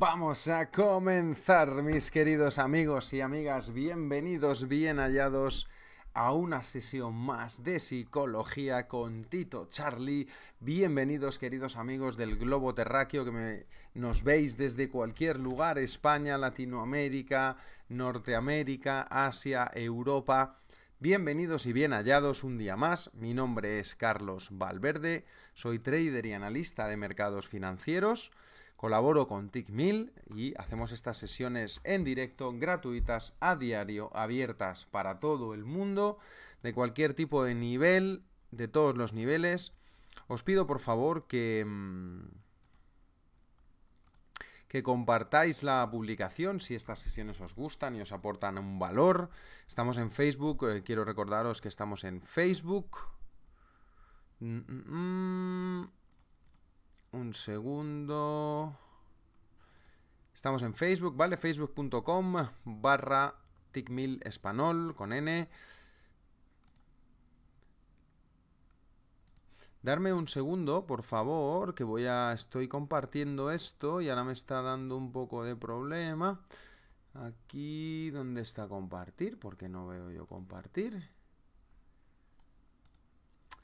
Vamos a comenzar, mis queridos amigos y amigas. Bienvenidos, bien hallados a una sesión más de psicología con Tito Charlie. Bienvenidos, queridos amigos del globo terráqueo que nos veis desde cualquier lugar, España, Latinoamérica, Norteamérica, Asia, Europa. Bienvenidos y bien hallados un día más. Mi nombre es Carlos Valverde, soy trader y analista de mercados financieros. Colaboro con TickMill y hacemos estas sesiones en directo, gratuitas, a diario, abiertas para todo el mundo, de cualquier tipo de nivel, de todos los niveles. Os pido por favor que, mm, que compartáis la publicación si estas sesiones os gustan y os aportan un valor. Estamos en Facebook, eh, quiero recordaros que estamos en Facebook. Mm, mm, un segundo. Estamos en Facebook, ¿vale? Facebook.com barra TICMIL Espanol con N. Darme un segundo, por favor, que voy a. Estoy compartiendo esto y ahora me está dando un poco de problema. Aquí, ¿dónde está compartir? Porque no veo yo compartir.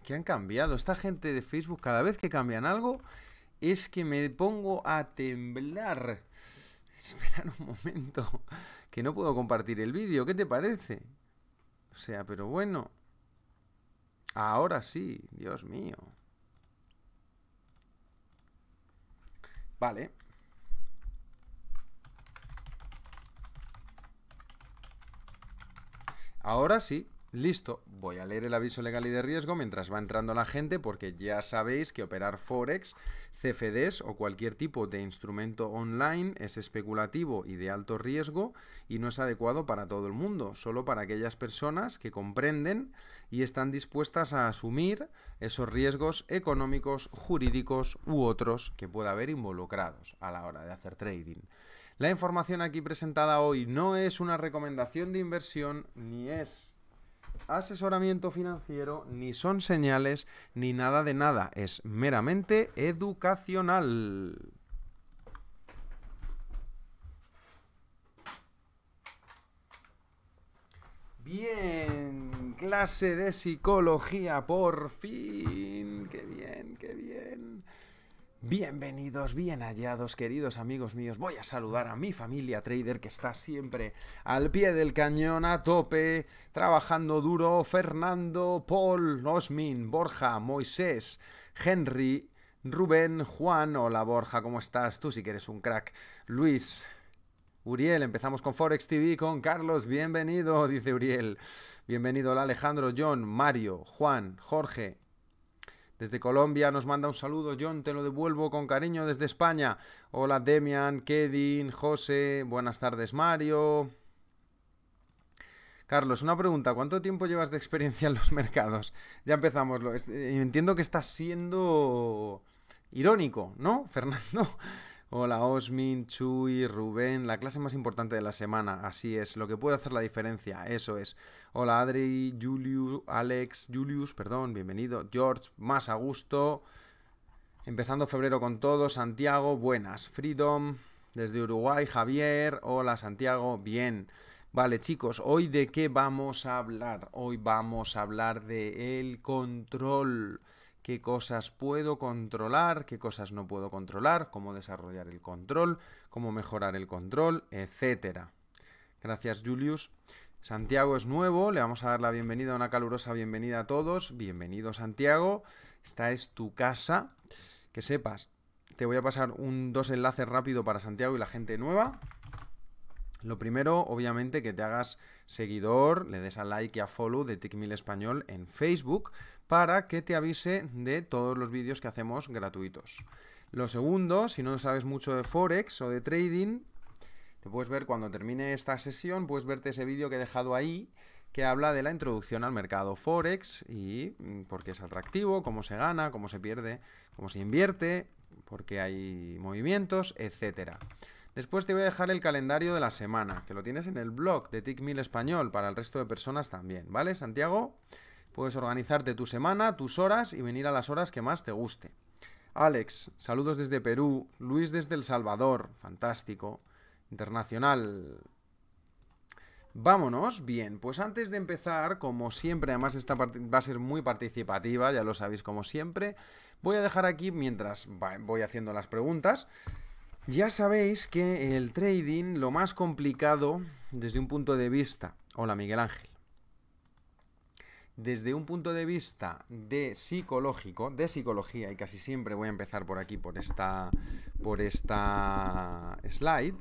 ¿Qué han cambiado. Esta gente de Facebook, cada vez que cambian algo, es que me pongo a temblar. Esperar un momento, que no puedo compartir el vídeo, ¿qué te parece? O sea, pero bueno. Ahora sí, Dios mío. Vale. Ahora sí. Listo, voy a leer el aviso legal y de riesgo mientras va entrando la gente porque ya sabéis que operar Forex, CFDs o cualquier tipo de instrumento online es especulativo y de alto riesgo y no es adecuado para todo el mundo, solo para aquellas personas que comprenden y están dispuestas a asumir esos riesgos económicos, jurídicos u otros que pueda haber involucrados a la hora de hacer trading. La información aquí presentada hoy no es una recomendación de inversión ni es asesoramiento financiero, ni son señales, ni nada de nada. Es meramente educacional. Bien, clase de psicología, por fin. Qué bien, qué bien. Bienvenidos, bien hallados, queridos amigos míos. Voy a saludar a mi familia trader que está siempre al pie del cañón, a tope, trabajando duro. Fernando, Paul, Osmin, Borja, Moisés, Henry, Rubén, Juan. Hola Borja, ¿cómo estás? Tú Si quieres un crack. Luis, Uriel, empezamos con Forex TV con Carlos, bienvenido, dice Uriel. Bienvenido Alejandro, John, Mario, Juan, Jorge, desde Colombia nos manda un saludo, John, te lo devuelvo con cariño desde España. Hola Demian, Kedin, José, buenas tardes Mario. Carlos, una pregunta, ¿cuánto tiempo llevas de experiencia en los mercados? Ya empezamos, eh, entiendo que estás siendo irónico, ¿no, Fernando? Hola Osmin, Chuy, Rubén, la clase más importante de la semana, así es, lo que puede hacer la diferencia, eso es. Hola Adri, Julius, Alex, Julius, perdón, bienvenido, George, más a gusto. Empezando febrero con todo, Santiago, buenas, Freedom, desde Uruguay, Javier, hola Santiago, bien. Vale chicos, hoy de qué vamos a hablar? Hoy vamos a hablar de el control qué cosas puedo controlar, qué cosas no puedo controlar, cómo desarrollar el control, cómo mejorar el control, etcétera. Gracias, Julius. Santiago es nuevo, le vamos a dar la bienvenida, una calurosa bienvenida a todos. Bienvenido, Santiago. Esta es tu casa. Que sepas, te voy a pasar un, dos enlaces rápido para Santiago y la gente nueva. Lo primero, obviamente, que te hagas seguidor, le des a like y a follow de TicMil Español en Facebook para que te avise de todos los vídeos que hacemos gratuitos. Lo segundo, si no sabes mucho de Forex o de trading, te puedes ver cuando termine esta sesión, puedes verte ese vídeo que he dejado ahí que habla de la introducción al mercado Forex y mm, por qué es atractivo, cómo se gana, cómo se pierde, cómo se invierte, por qué hay movimientos, etcétera. Después te voy a dejar el calendario de la semana, que lo tienes en el blog de TICMIL Español para el resto de personas también, ¿vale, Santiago? Puedes organizarte tu semana, tus horas y venir a las horas que más te guste. Alex, saludos desde Perú. Luis desde El Salvador, fantástico. Internacional. Vámonos, bien, pues antes de empezar, como siempre, además esta va a ser muy participativa, ya lo sabéis como siempre, voy a dejar aquí, mientras voy haciendo las preguntas, ya sabéis que el trading, lo más complicado desde un punto de vista, hola Miguel Ángel, desde un punto de vista de psicológico, de psicología, y casi siempre voy a empezar por aquí, por esta, por esta slide,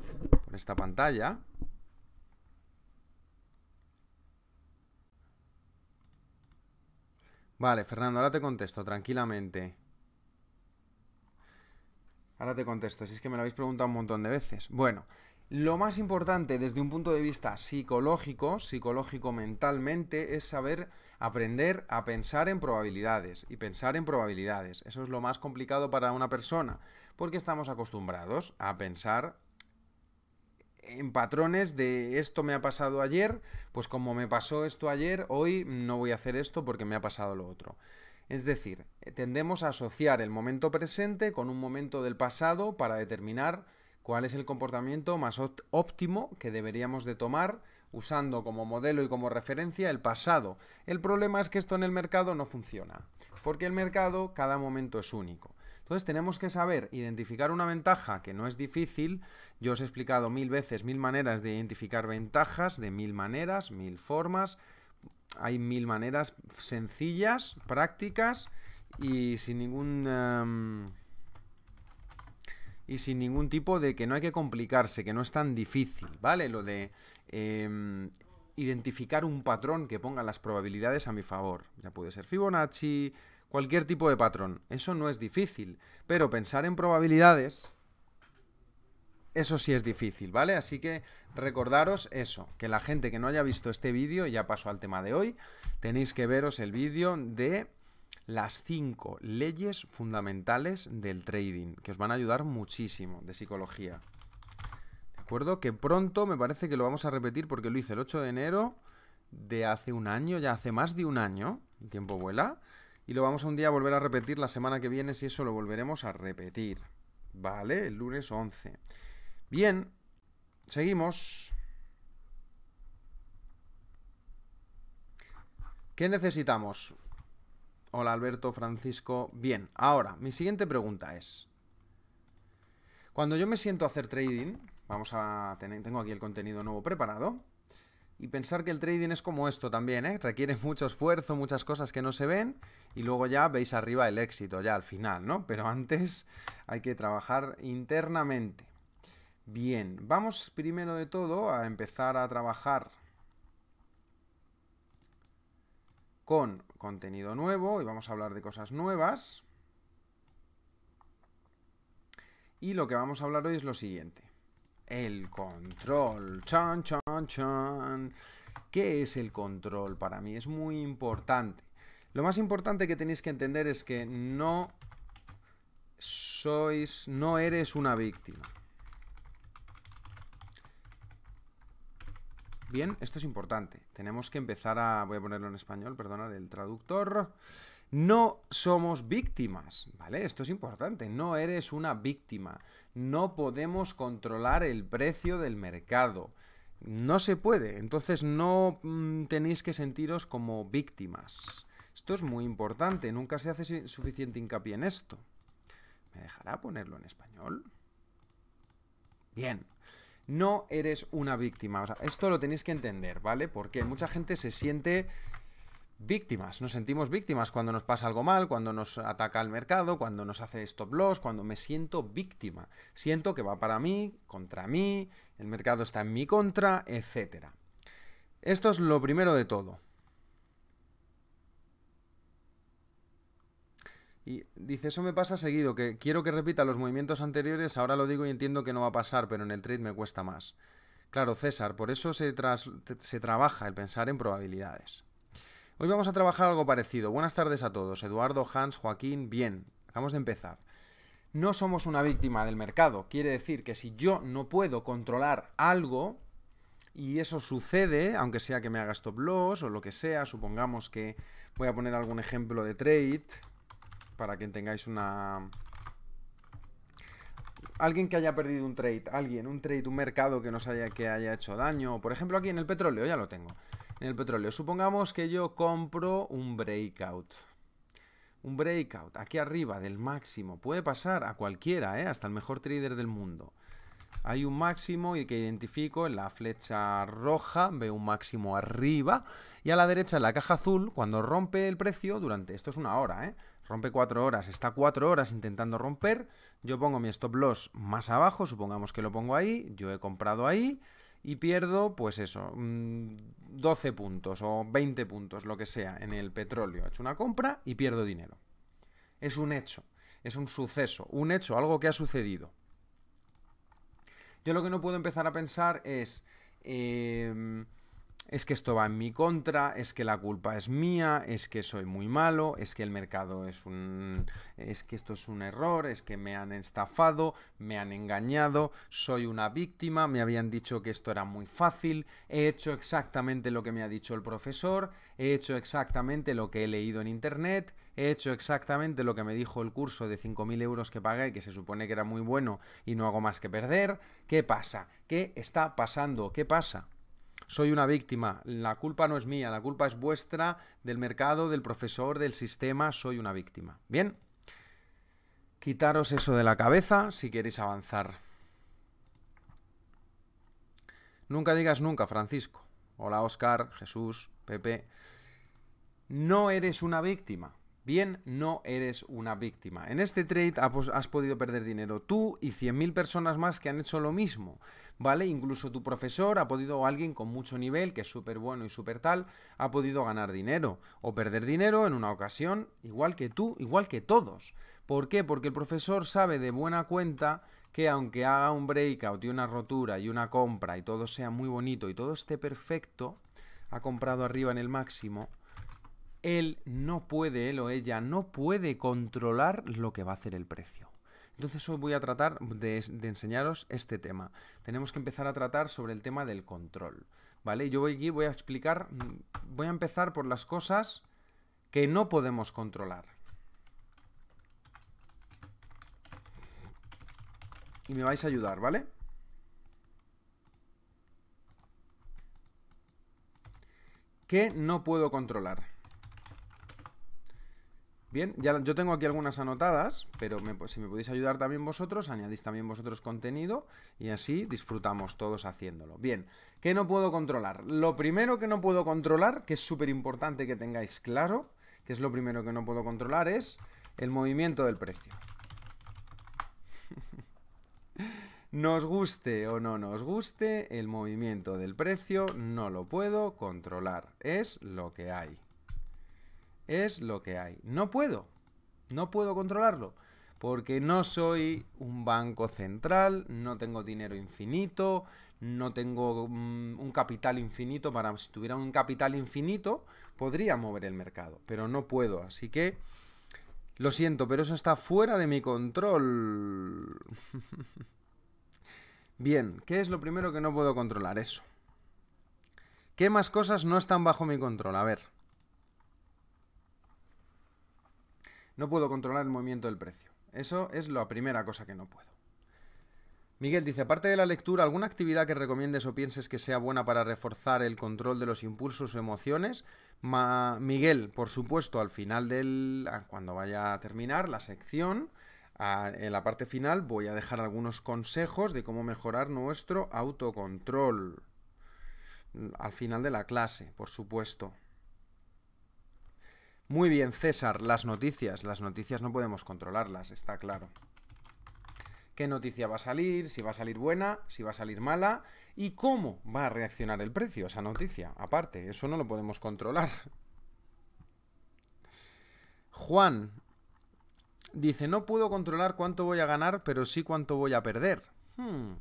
por esta pantalla. Vale, Fernando, ahora te contesto tranquilamente. Ahora te contesto, si es que me lo habéis preguntado un montón de veces. Bueno, lo más importante desde un punto de vista psicológico, psicológico mentalmente, es saber aprender a pensar en probabilidades y pensar en probabilidades. Eso es lo más complicado para una persona, porque estamos acostumbrados a pensar en patrones de esto me ha pasado ayer, pues como me pasó esto ayer, hoy no voy a hacer esto porque me ha pasado lo otro. Es decir, tendemos a asociar el momento presente con un momento del pasado para determinar cuál es el comportamiento más óptimo que deberíamos de tomar usando como modelo y como referencia el pasado. El problema es que esto en el mercado no funciona, porque el mercado cada momento es único. Entonces tenemos que saber identificar una ventaja, que no es difícil. Yo os he explicado mil veces, mil maneras de identificar ventajas, de mil maneras, mil formas hay mil maneras sencillas, prácticas y sin ningún... Em, y sin ningún tipo de que no hay que complicarse, que no es tan difícil, ¿vale? Lo de em, identificar un patrón que ponga las probabilidades a mi favor. Ya puede ser Fibonacci, cualquier tipo de patrón. Eso no es difícil. Pero pensar en probabilidades eso sí es difícil, ¿vale? Así que recordaros eso, que la gente que no haya visto este vídeo, ya paso al tema de hoy, tenéis que veros el vídeo de las cinco leyes fundamentales del trading, que os van a ayudar muchísimo de psicología. ¿De acuerdo? Que pronto me parece que lo vamos a repetir porque lo hice el 8 de enero de hace un año, ya hace más de un año, el tiempo vuela, y lo vamos a un día a volver a repetir la semana que viene, si eso lo volveremos a repetir. ¿Vale? El lunes 11. Bien, seguimos. ¿Qué necesitamos? Hola Alberto, Francisco. Bien, ahora, mi siguiente pregunta es... Cuando yo me siento a hacer trading, vamos a tener, tengo aquí el contenido nuevo preparado, y pensar que el trading es como esto también, ¿eh? Requiere mucho esfuerzo, muchas cosas que no se ven, y luego ya veis arriba el éxito, ya al final, ¿no? Pero antes hay que trabajar internamente. Bien, vamos primero de todo a empezar a trabajar con contenido nuevo y vamos a hablar de cosas nuevas. Y lo que vamos a hablar hoy es lo siguiente. El control. ¿Qué es el control para mí? Es muy importante. Lo más importante que tenéis que entender es que no sois, no eres una víctima. Bien, esto es importante. Tenemos que empezar a... Voy a ponerlo en español, perdonad el traductor. No somos víctimas, ¿vale? Esto es importante. No eres una víctima. No podemos controlar el precio del mercado. No se puede. Entonces no mm, tenéis que sentiros como víctimas. Esto es muy importante. Nunca se hace suficiente hincapié en esto. ¿Me dejará ponerlo en español? Bien no eres una víctima. esto lo tenéis que entender, ¿vale? Porque mucha gente se siente víctimas, nos sentimos víctimas cuando nos pasa algo mal, cuando nos ataca el mercado, cuando nos hace stop loss, cuando me siento víctima, siento que va para mí, contra mí, el mercado está en mi contra, etc. Esto es lo primero de todo. Y dice, eso me pasa seguido, que quiero que repita los movimientos anteriores, ahora lo digo y entiendo que no va a pasar, pero en el trade me cuesta más. Claro, César, por eso se, trabaja el pensar en probabilidades. Hoy vamos a trabajar algo parecido. Buenas tardes a todos. Eduardo, Hans, Joaquín, bien. Acabamos de empezar. No somos una víctima del mercado. Quiere decir que si yo no puedo controlar algo, y eso sucede, aunque sea que me haga stop loss o lo que sea, supongamos que voy a poner algún ejemplo de trade para que tengáis una... Alguien que haya perdido un trade, alguien, un trade, un mercado que nos haya, que haya hecho daño. Por ejemplo, aquí en el petróleo, ya lo tengo. En el petróleo, supongamos que yo compro un breakout. Un breakout, aquí arriba del máximo. Puede pasar a cualquiera, ¿eh? hasta el mejor trader del mundo. Hay un máximo y que identifico en la flecha roja, veo un máximo arriba. Y a la derecha en la caja azul, cuando rompe el precio, durante, esto es una hora, ¿eh? rompe cuatro horas, está cuatro horas intentando romper, yo pongo mi stop loss más abajo, supongamos que lo pongo ahí, yo he comprado ahí y pierdo, pues eso, 12 mm, puntos o 20 puntos, lo que sea, en el petróleo. He hecho una compra y pierdo dinero. Es un hecho, es un suceso, un hecho, algo que ha sucedido. Yo lo que no puedo empezar a pensar es... Em, es que esto va en mi contra, es que la culpa es mía, es que soy muy malo, es que el mercado es un es que esto es un error, es que me han estafado, me han engañado, soy una víctima, me habían dicho que esto era muy fácil, he hecho exactamente lo que me ha dicho el profesor, he hecho exactamente lo que he leído en internet, he hecho exactamente lo que me dijo el curso de 5.000 euros que pagué, que se supone que era muy bueno y no hago más que perder. ¿Qué pasa? ¿Qué está pasando? ¿Qué pasa? soy una víctima, la culpa no es mía, la culpa es vuestra, del mercado, del profesor, del sistema, soy una víctima. Bien, quitaros eso de la cabeza si queréis avanzar. Nunca digas nunca, Francisco. Hola, Oscar, Jesús, Pepe. No eres una víctima. Bien, no eres una víctima. En este trade has podido perder dinero tú y 100.000 personas más que han hecho lo mismo, ¿vale? Incluso tu profesor ha podido, o alguien con mucho nivel, que es súper bueno y súper tal, ha podido ganar dinero o perder dinero en una ocasión, igual que tú, igual que todos. ¿Por qué? Porque el profesor sabe de buena cuenta que aunque haga un breakout y una rotura y una compra y todo sea muy bonito y todo esté perfecto, ha comprado arriba en el máximo, él no puede, él o ella no puede controlar lo que va a hacer el precio. Entonces hoy voy a tratar de, enseñaros este tema. Tenemos que empezar a tratar sobre el tema del control. ¿Vale? Yo voy aquí, voy a explicar, mm, voy a empezar por las cosas que no podemos controlar. Y me vais a ayudar, ¿vale? ¿Qué no puedo controlar? Bien, ya yo tengo aquí algunas anotadas, pero si me podéis ayudar también vosotros, añadís también vosotros contenido y así disfrutamos todos haciéndolo. Bien, ¿qué no puedo controlar? Lo primero que no puedo controlar, que es súper importante que tengáis claro, que es lo primero que no puedo controlar, es el movimiento del precio. nos guste o no nos guste, el movimiento del precio no lo puedo controlar, es lo que hay. Es lo que hay. No puedo. No puedo controlarlo. Porque no soy un banco central, no tengo dinero infinito, no tengo mm, un capital infinito. Para si tuviera un capital infinito, podría mover el mercado. Pero no puedo. Así que lo siento, pero eso está fuera de mi control. Bien, ¿qué es lo primero que no puedo controlar? Eso. ¿Qué más cosas no están bajo mi control? A ver. No puedo controlar el movimiento del precio. Eso es la primera cosa que no puedo. Miguel dice, aparte de la lectura, ¿alguna actividad que recomiendes o pienses que sea buena para reforzar el control de los impulsos o emociones? Miguel, por supuesto, al final del... Ah, cuando vaya a terminar la sección, ah, en la parte final voy a dejar algunos consejos de cómo mejorar nuestro autocontrol. Mm, al final de la clase, por supuesto. Muy bien, César, las noticias. Las noticias no podemos controlarlas, está claro. ¿Qué noticia va a salir? ¿Si va a salir buena? ¿Si va a salir mala? ¿Y cómo va a reaccionar el precio esa noticia? Aparte, eso no lo podemos controlar. Juan dice, no puedo controlar cuánto voy a ganar, pero sí cuánto voy a perder. Hmm.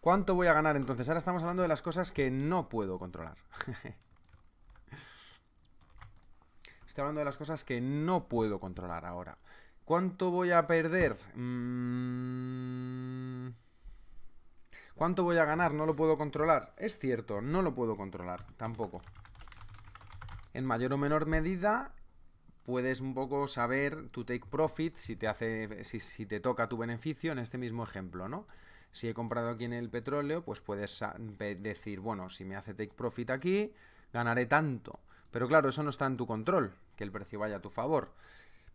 ¿Cuánto voy a ganar entonces? Ahora estamos hablando de las cosas que no puedo controlar. Estoy hablando de las cosas que no puedo controlar ahora. ¿Cuánto voy a perder? Mm, ¿Cuánto voy a ganar? No lo puedo controlar. Es cierto, no lo puedo controlar, tampoco. En mayor o menor medida, puedes un poco saber tu take profit si te hace. si te toca tu beneficio en este mismo ejemplo, ¿no? Si he comprado aquí en el petróleo, pues puedes decir, bueno, si me hace take profit aquí, ganaré tanto. Pero claro, eso no está en tu control que el precio vaya a tu favor.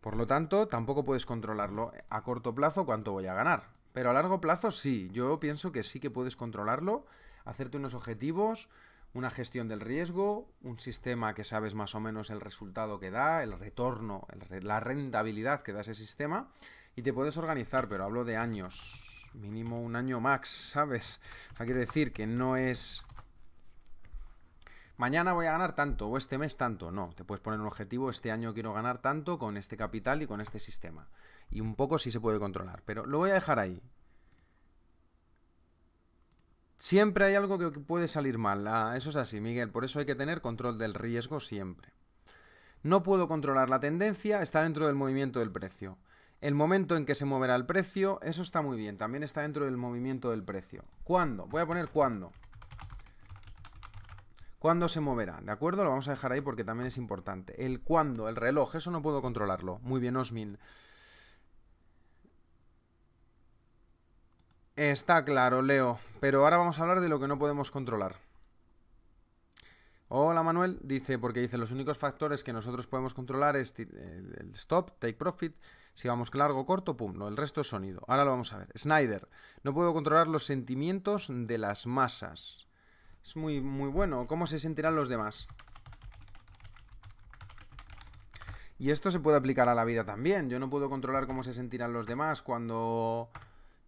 Por lo tanto, tampoco puedes controlarlo a corto plazo cuánto voy a ganar. Pero a largo plazo sí, yo pienso que sí que puedes controlarlo, hacerte unos objetivos, una gestión del riesgo, un sistema que sabes más o menos el resultado que da, el retorno, la rentabilidad que da ese sistema, y te puedes organizar, pero hablo de años, mínimo un año max, ¿sabes? O quiero decir que no es mañana voy a ganar tanto o este mes tanto. No, te puedes poner un objetivo, este año quiero ganar tanto con este capital y con este sistema. Y un poco sí se puede controlar, pero lo voy a dejar ahí. Siempre hay algo que puede salir mal, ah, eso es así, Miguel, por eso hay que tener control del riesgo siempre. No puedo controlar la tendencia, está dentro del movimiento del precio. El momento en que se moverá el precio, eso está muy bien, también está dentro del movimiento del precio. ¿Cuándo? Voy a poner cuándo. ¿Cuándo se moverá? ¿De acuerdo? Lo vamos a dejar ahí porque también es importante. El cuándo, el reloj, eso no puedo controlarlo. Muy bien, Osmin. Está claro, Leo. Pero ahora vamos a hablar de lo que no podemos controlar. Hola Manuel, dice, porque dice, los únicos factores que nosotros podemos controlar es el stop, take profit, si vamos largo o corto, pum, no, el resto es sonido. Ahora lo vamos a ver. Snyder, no puedo controlar los sentimientos de las masas. Es muy, muy bueno. ¿Cómo se sentirán los demás? Y esto se puede aplicar a la vida también. Yo no puedo controlar cómo se sentirán los demás cuando,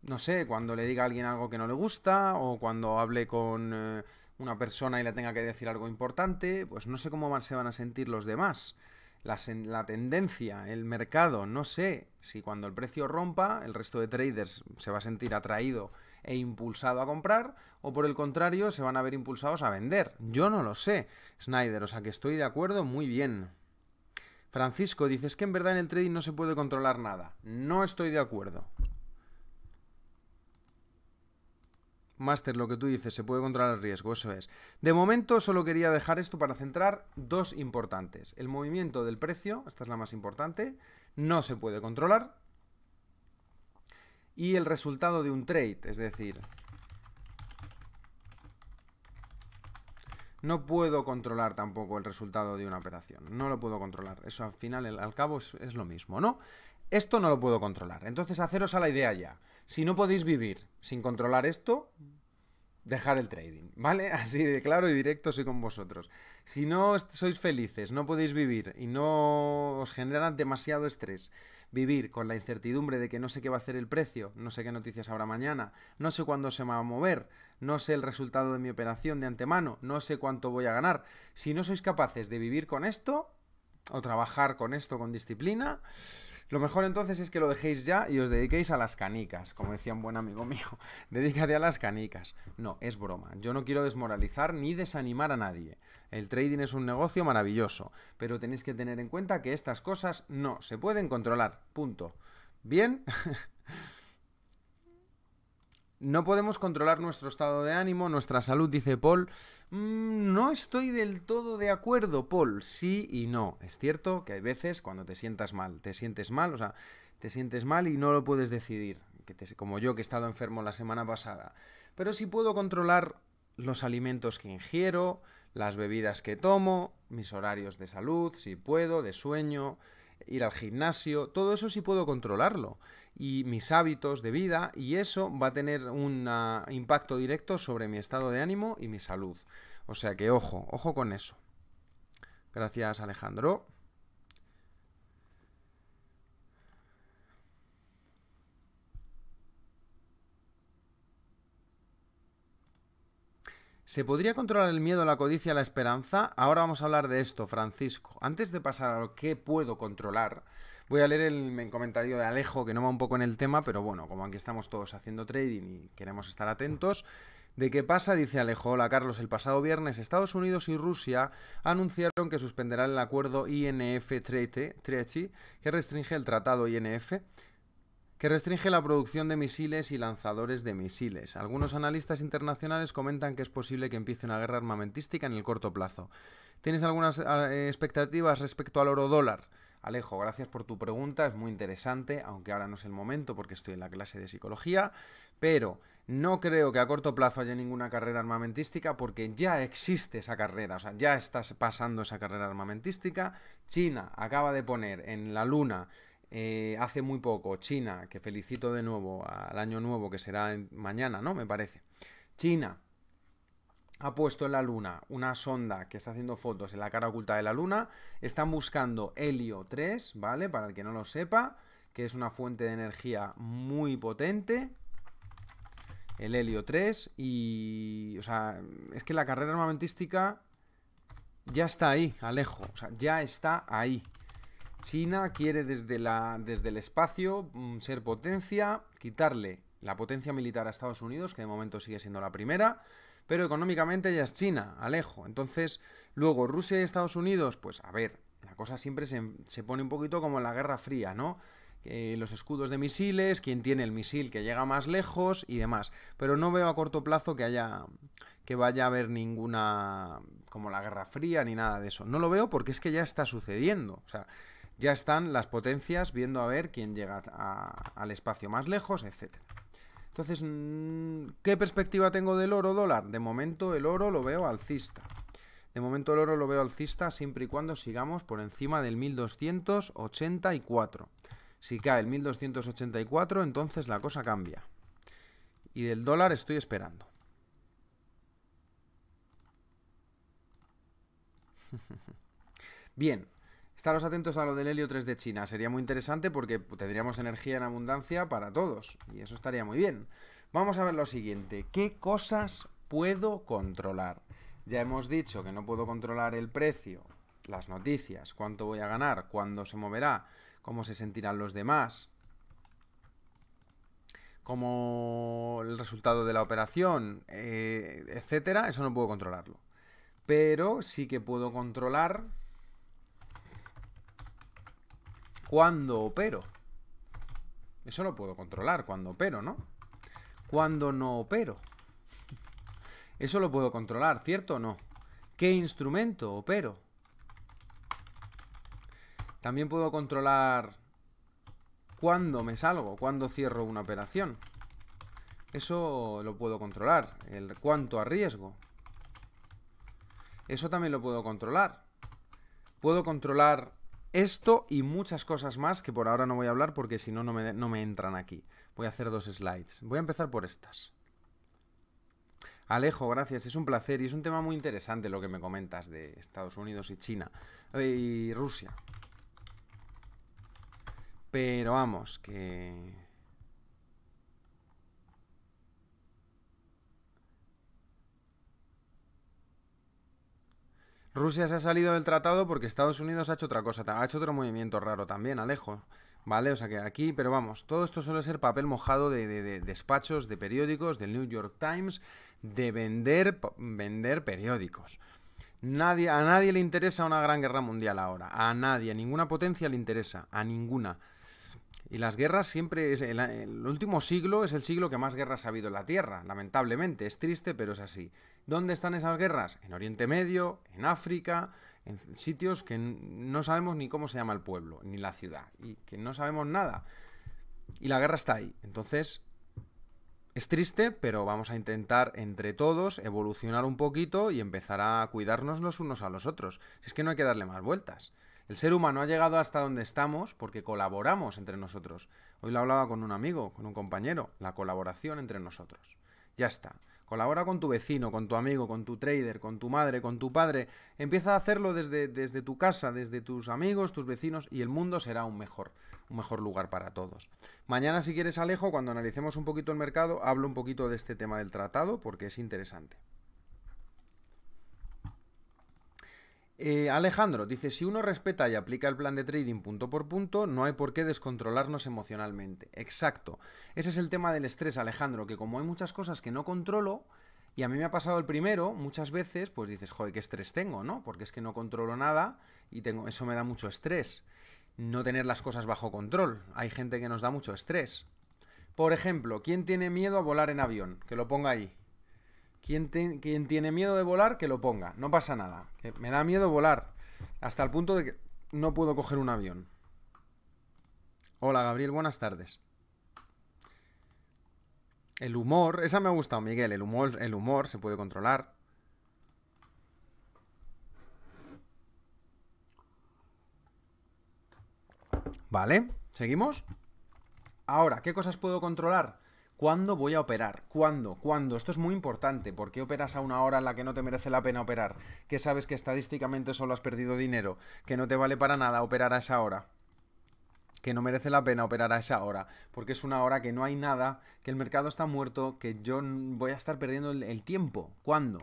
no sé, cuando le diga a alguien algo que no le gusta o cuando hable con eh, una persona y le tenga que decir algo importante, pues no sé cómo se van a sentir los demás. la tendencia, el mercado, no sé si cuando el precio rompa, el resto de traders se va a sentir atraído e impulsado a comprar, o por el contrario, se van a ver impulsados a vender. Yo no lo sé, Snyder, o sea que estoy de acuerdo muy bien. Francisco dices que en verdad en el trading no se puede controlar nada. No estoy de acuerdo. Master, lo que tú dices, se puede controlar el riesgo, eso es. De momento solo quería dejar esto para centrar dos importantes. El movimiento del precio, esta es la más importante, no se puede controlar y el resultado de un trade, es decir, no puedo controlar tampoco el resultado de una operación, no lo puedo controlar, eso al final, al cabo es, lo mismo, ¿no? Esto no lo puedo controlar, entonces haceros a la idea ya, si no podéis vivir sin controlar esto, dejar el trading, ¿vale? Así de claro y directo soy con vosotros. Si no sois felices, no podéis vivir y no os generan demasiado estrés vivir con la incertidumbre de que no sé qué va a hacer el precio, no sé qué noticias habrá mañana, no sé cuándo se me va a mover, no sé el resultado de mi operación de antemano, no sé cuánto voy a ganar. Si no sois capaces de vivir con esto, o trabajar con esto con disciplina, lo mejor entonces es que lo dejéis ya y os dediquéis a las canicas, como decía un buen amigo mío. Dedícate a las canicas. No, es broma. Yo no quiero desmoralizar ni desanimar a nadie. El trading es un negocio maravilloso, pero tenéis que tener en cuenta que estas cosas no se pueden controlar. Punto. Bien. No podemos controlar nuestro estado de ánimo, nuestra salud, dice Paul. Mm, no estoy del todo de acuerdo, Paul. Sí y no. Es cierto que hay veces cuando te sientas mal, te sientes mal, o sea, te sientes mal y no lo puedes decidir, que te, como yo que he estado enfermo la semana pasada. Pero sí puedo controlar los alimentos que ingiero, las bebidas que tomo, mis horarios de salud, si puedo, de sueño, ir al gimnasio, todo eso sí puedo controlarlo y mis hábitos de vida y eso va a tener un ah, impacto directo sobre mi estado de ánimo y mi salud. O sea que ojo, ojo con eso. Gracias Alejandro. ¿Se podría controlar el miedo, la codicia, la esperanza? Ahora vamos a hablar de esto, Francisco. Antes de pasar a lo que puedo controlar, Voy a leer el comentario de Alejo, que no va un poco en el tema, pero bueno, como aquí estamos todos haciendo trading y queremos estar atentos. ¿De qué pasa? Dice Alejo. Hola Carlos, el pasado viernes Estados Unidos y Rusia anunciaron que suspenderán el acuerdo INF-Treaty, que restringe el tratado INF, que restringe la producción de misiles y lanzadores de misiles. Algunos analistas internacionales comentan que es posible que empiece una guerra armamentística en el corto plazo. ¿Tienes algunas ah, expectativas respecto al oro dólar? Alejo, gracias por tu pregunta, es muy interesante, aunque ahora no es el momento porque estoy en la clase de psicología, pero no creo que a corto plazo haya ninguna carrera armamentística porque ya existe esa carrera, o sea, ya estás pasando esa carrera armamentística. China acaba de poner en la luna eh, hace muy poco, China, que felicito de nuevo al año nuevo que será mañana, ¿no? Me parece. China ha puesto en la Luna una sonda que está haciendo fotos en la cara oculta de la Luna. Están buscando helio 3, ¿vale? Para el que no lo sepa, que es una fuente de energía muy potente. El helio 3 y... O sea, es que la carrera armamentística ya está ahí, Alejo. O sea, ya está ahí. China quiere desde, la, desde el espacio mm, ser potencia, quitarle la potencia militar a Estados Unidos, que de momento sigue siendo la primera pero económicamente ya es China, Alejo. Entonces, luego Rusia y Estados Unidos, pues a ver, la cosa siempre se, pone un poquito como en la Guerra Fría, ¿no? los escudos de misiles, quién tiene el misil que llega más lejos y demás. Pero no veo a corto plazo que haya que vaya a haber ninguna como la Guerra Fría ni nada de eso. No lo veo porque es que ya está sucediendo. O sea, ya están las potencias viendo a ver quién llega al espacio más lejos, etcétera. Entonces, mm, ¿qué perspectiva tengo del oro dólar? De momento el oro lo veo alcista. De momento el oro lo veo alcista siempre y cuando sigamos por encima del 1284. Si cae el 1284, entonces la cosa cambia. Y del dólar estoy esperando. Bien, Estaros atentos a lo del helio 3 de China, sería muy interesante porque tendríamos energía en abundancia para todos y eso estaría muy bien. Vamos a ver lo siguiente, ¿qué cosas puedo controlar? Ya hemos dicho que no puedo controlar el precio, las noticias, cuánto voy a ganar, cuándo se moverá, cómo se sentirán los demás, cómo el resultado de la operación, etc. Eh, etcétera, eso no puedo controlarlo. Pero sí que puedo controlar cuando opero. Eso lo puedo controlar, cuando opero, ¿no? Cuando no opero. Eso lo puedo controlar, ¿cierto o no? ¿Qué instrumento opero? También puedo controlar cuándo me salgo, cuándo cierro una operación. Eso lo puedo controlar, el cuánto arriesgo. Eso también lo puedo controlar. Puedo controlar esto y muchas cosas más que por ahora no voy a hablar porque si no, no me, no me entran aquí. Voy a hacer dos slides. Voy a empezar por estas. Alejo, gracias, es un placer y es un tema muy interesante lo que me comentas de Estados Unidos y China eh, y Rusia. Pero vamos, que Rusia se ha salido del tratado porque Estados Unidos ha hecho otra cosa, ha hecho otro movimiento raro también, Alejo. ¿Vale? O sea que aquí, pero vamos, todo esto suele ser papel mojado de, despachos, de periódicos, del New York Times, de vender, vender periódicos. Nadie, a nadie le interesa una gran guerra mundial ahora. A nadie, a ninguna potencia le interesa. A ninguna. Y las guerras siempre es. El, último siglo es el siglo que más guerras ha habido en la Tierra, lamentablemente. Es triste, pero es así. ¿Dónde están esas guerras? En Oriente Medio, en África, en sitios que no sabemos ni cómo se llama el pueblo, ni la ciudad, y que no sabemos nada. Y la guerra está ahí. Entonces, es triste, pero vamos a intentar entre todos evolucionar un poquito y empezar a cuidarnos los unos a los otros. Si es que no hay que darle más vueltas. El ser humano ha llegado hasta donde estamos porque colaboramos entre nosotros. Hoy lo hablaba con un amigo, con un compañero, la colaboración entre nosotros. Ya está. Colabora con tu vecino, con tu amigo, con tu trader, con tu madre, con tu padre. Empieza a hacerlo desde, desde, tu casa, desde tus amigos, tus vecinos y el mundo será un mejor, un mejor lugar para todos. Mañana, si quieres, Alejo, cuando analicemos un poquito el mercado, hablo un poquito de este tema del tratado porque es interesante. Eh, Alejandro dice, si uno respeta y aplica el plan de trading punto por punto, no hay por qué descontrolarnos emocionalmente. Exacto. Ese es el tema del estrés, Alejandro, que como hay muchas cosas que no controlo, y a mí me ha pasado el primero, muchas veces, pues dices, joder, qué estrés tengo, ¿no? Porque es que no controlo nada y tengo, eso me da mucho estrés. No tener las cosas bajo control. Hay gente que nos da mucho estrés. Por ejemplo, ¿quién tiene miedo a volar en avión? Que lo ponga ahí. Quien, tiene miedo de volar, que lo ponga. No pasa nada. Me da miedo volar. Hasta el punto de que no puedo coger un avión. Hola, Gabriel. Buenas tardes. El humor. Esa me ha gustado, Miguel. El humor, el humor se puede controlar. Vale. ¿Seguimos? Ahora, ¿qué cosas puedo controlar? ¿Cuándo voy a operar? ¿Cuándo? ¿Cuándo? Esto es muy importante. ¿Por qué operas a una hora en la que no te merece la pena operar? Que sabes que estadísticamente solo has perdido dinero, que no te vale para nada operar a esa hora. Que no merece la pena operar a esa hora, porque es una hora que no hay nada, que el mercado está muerto, que yo voy a estar perdiendo el, el tiempo. ¿Cuándo?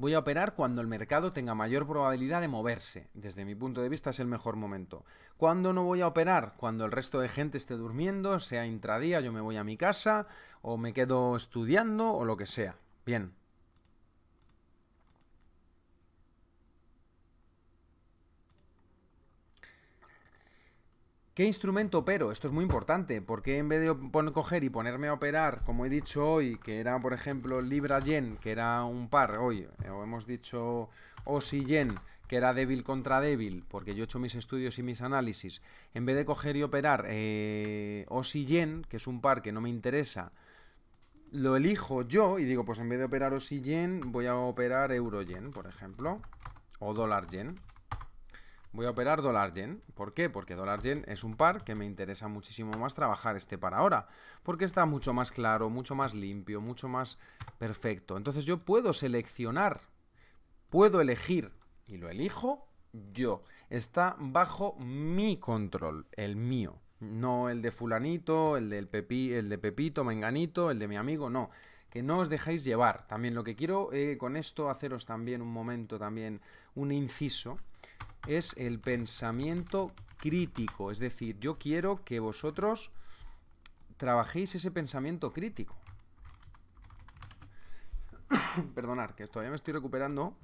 Voy a operar cuando el mercado tenga mayor probabilidad de moverse. Desde mi punto de vista es el mejor momento. ¿Cuándo no voy a operar? Cuando el resto de gente esté durmiendo, sea intradía, yo me voy a mi casa, o me quedo estudiando, o lo que sea. Bien, ¿Qué instrumento opero? Esto es muy importante, porque en vez de coger y ponerme a operar, como he dicho hoy, que era por ejemplo Libra-Yen, que era un par hoy, eh, o hemos dicho Osi-Yen, que era débil contra débil, porque yo he hecho mis estudios y mis análisis, en vez de coger y operar eh, Osi-Yen, que es un par que no me interesa, lo elijo yo y digo, pues en vez de operar Osi-Yen, voy a operar Euro-Yen, por ejemplo, o Dólar-Yen. Voy a operar $gen. ¿Por qué? Porque $gen es un par que me interesa muchísimo más trabajar este par ahora. Porque está mucho más claro, mucho más limpio, mucho más perfecto. Entonces yo puedo seleccionar, puedo elegir, y lo elijo yo. Está bajo mi control, el mío. No el de fulanito, el, del pepi, el de Pepito, Menganito, el de mi amigo, no que no os dejéis llevar. También lo que quiero eh, con esto haceros también un momento, también un inciso, es el pensamiento crítico. Es decir, yo quiero que vosotros trabajéis ese pensamiento crítico. Perdonar, que todavía me estoy recuperando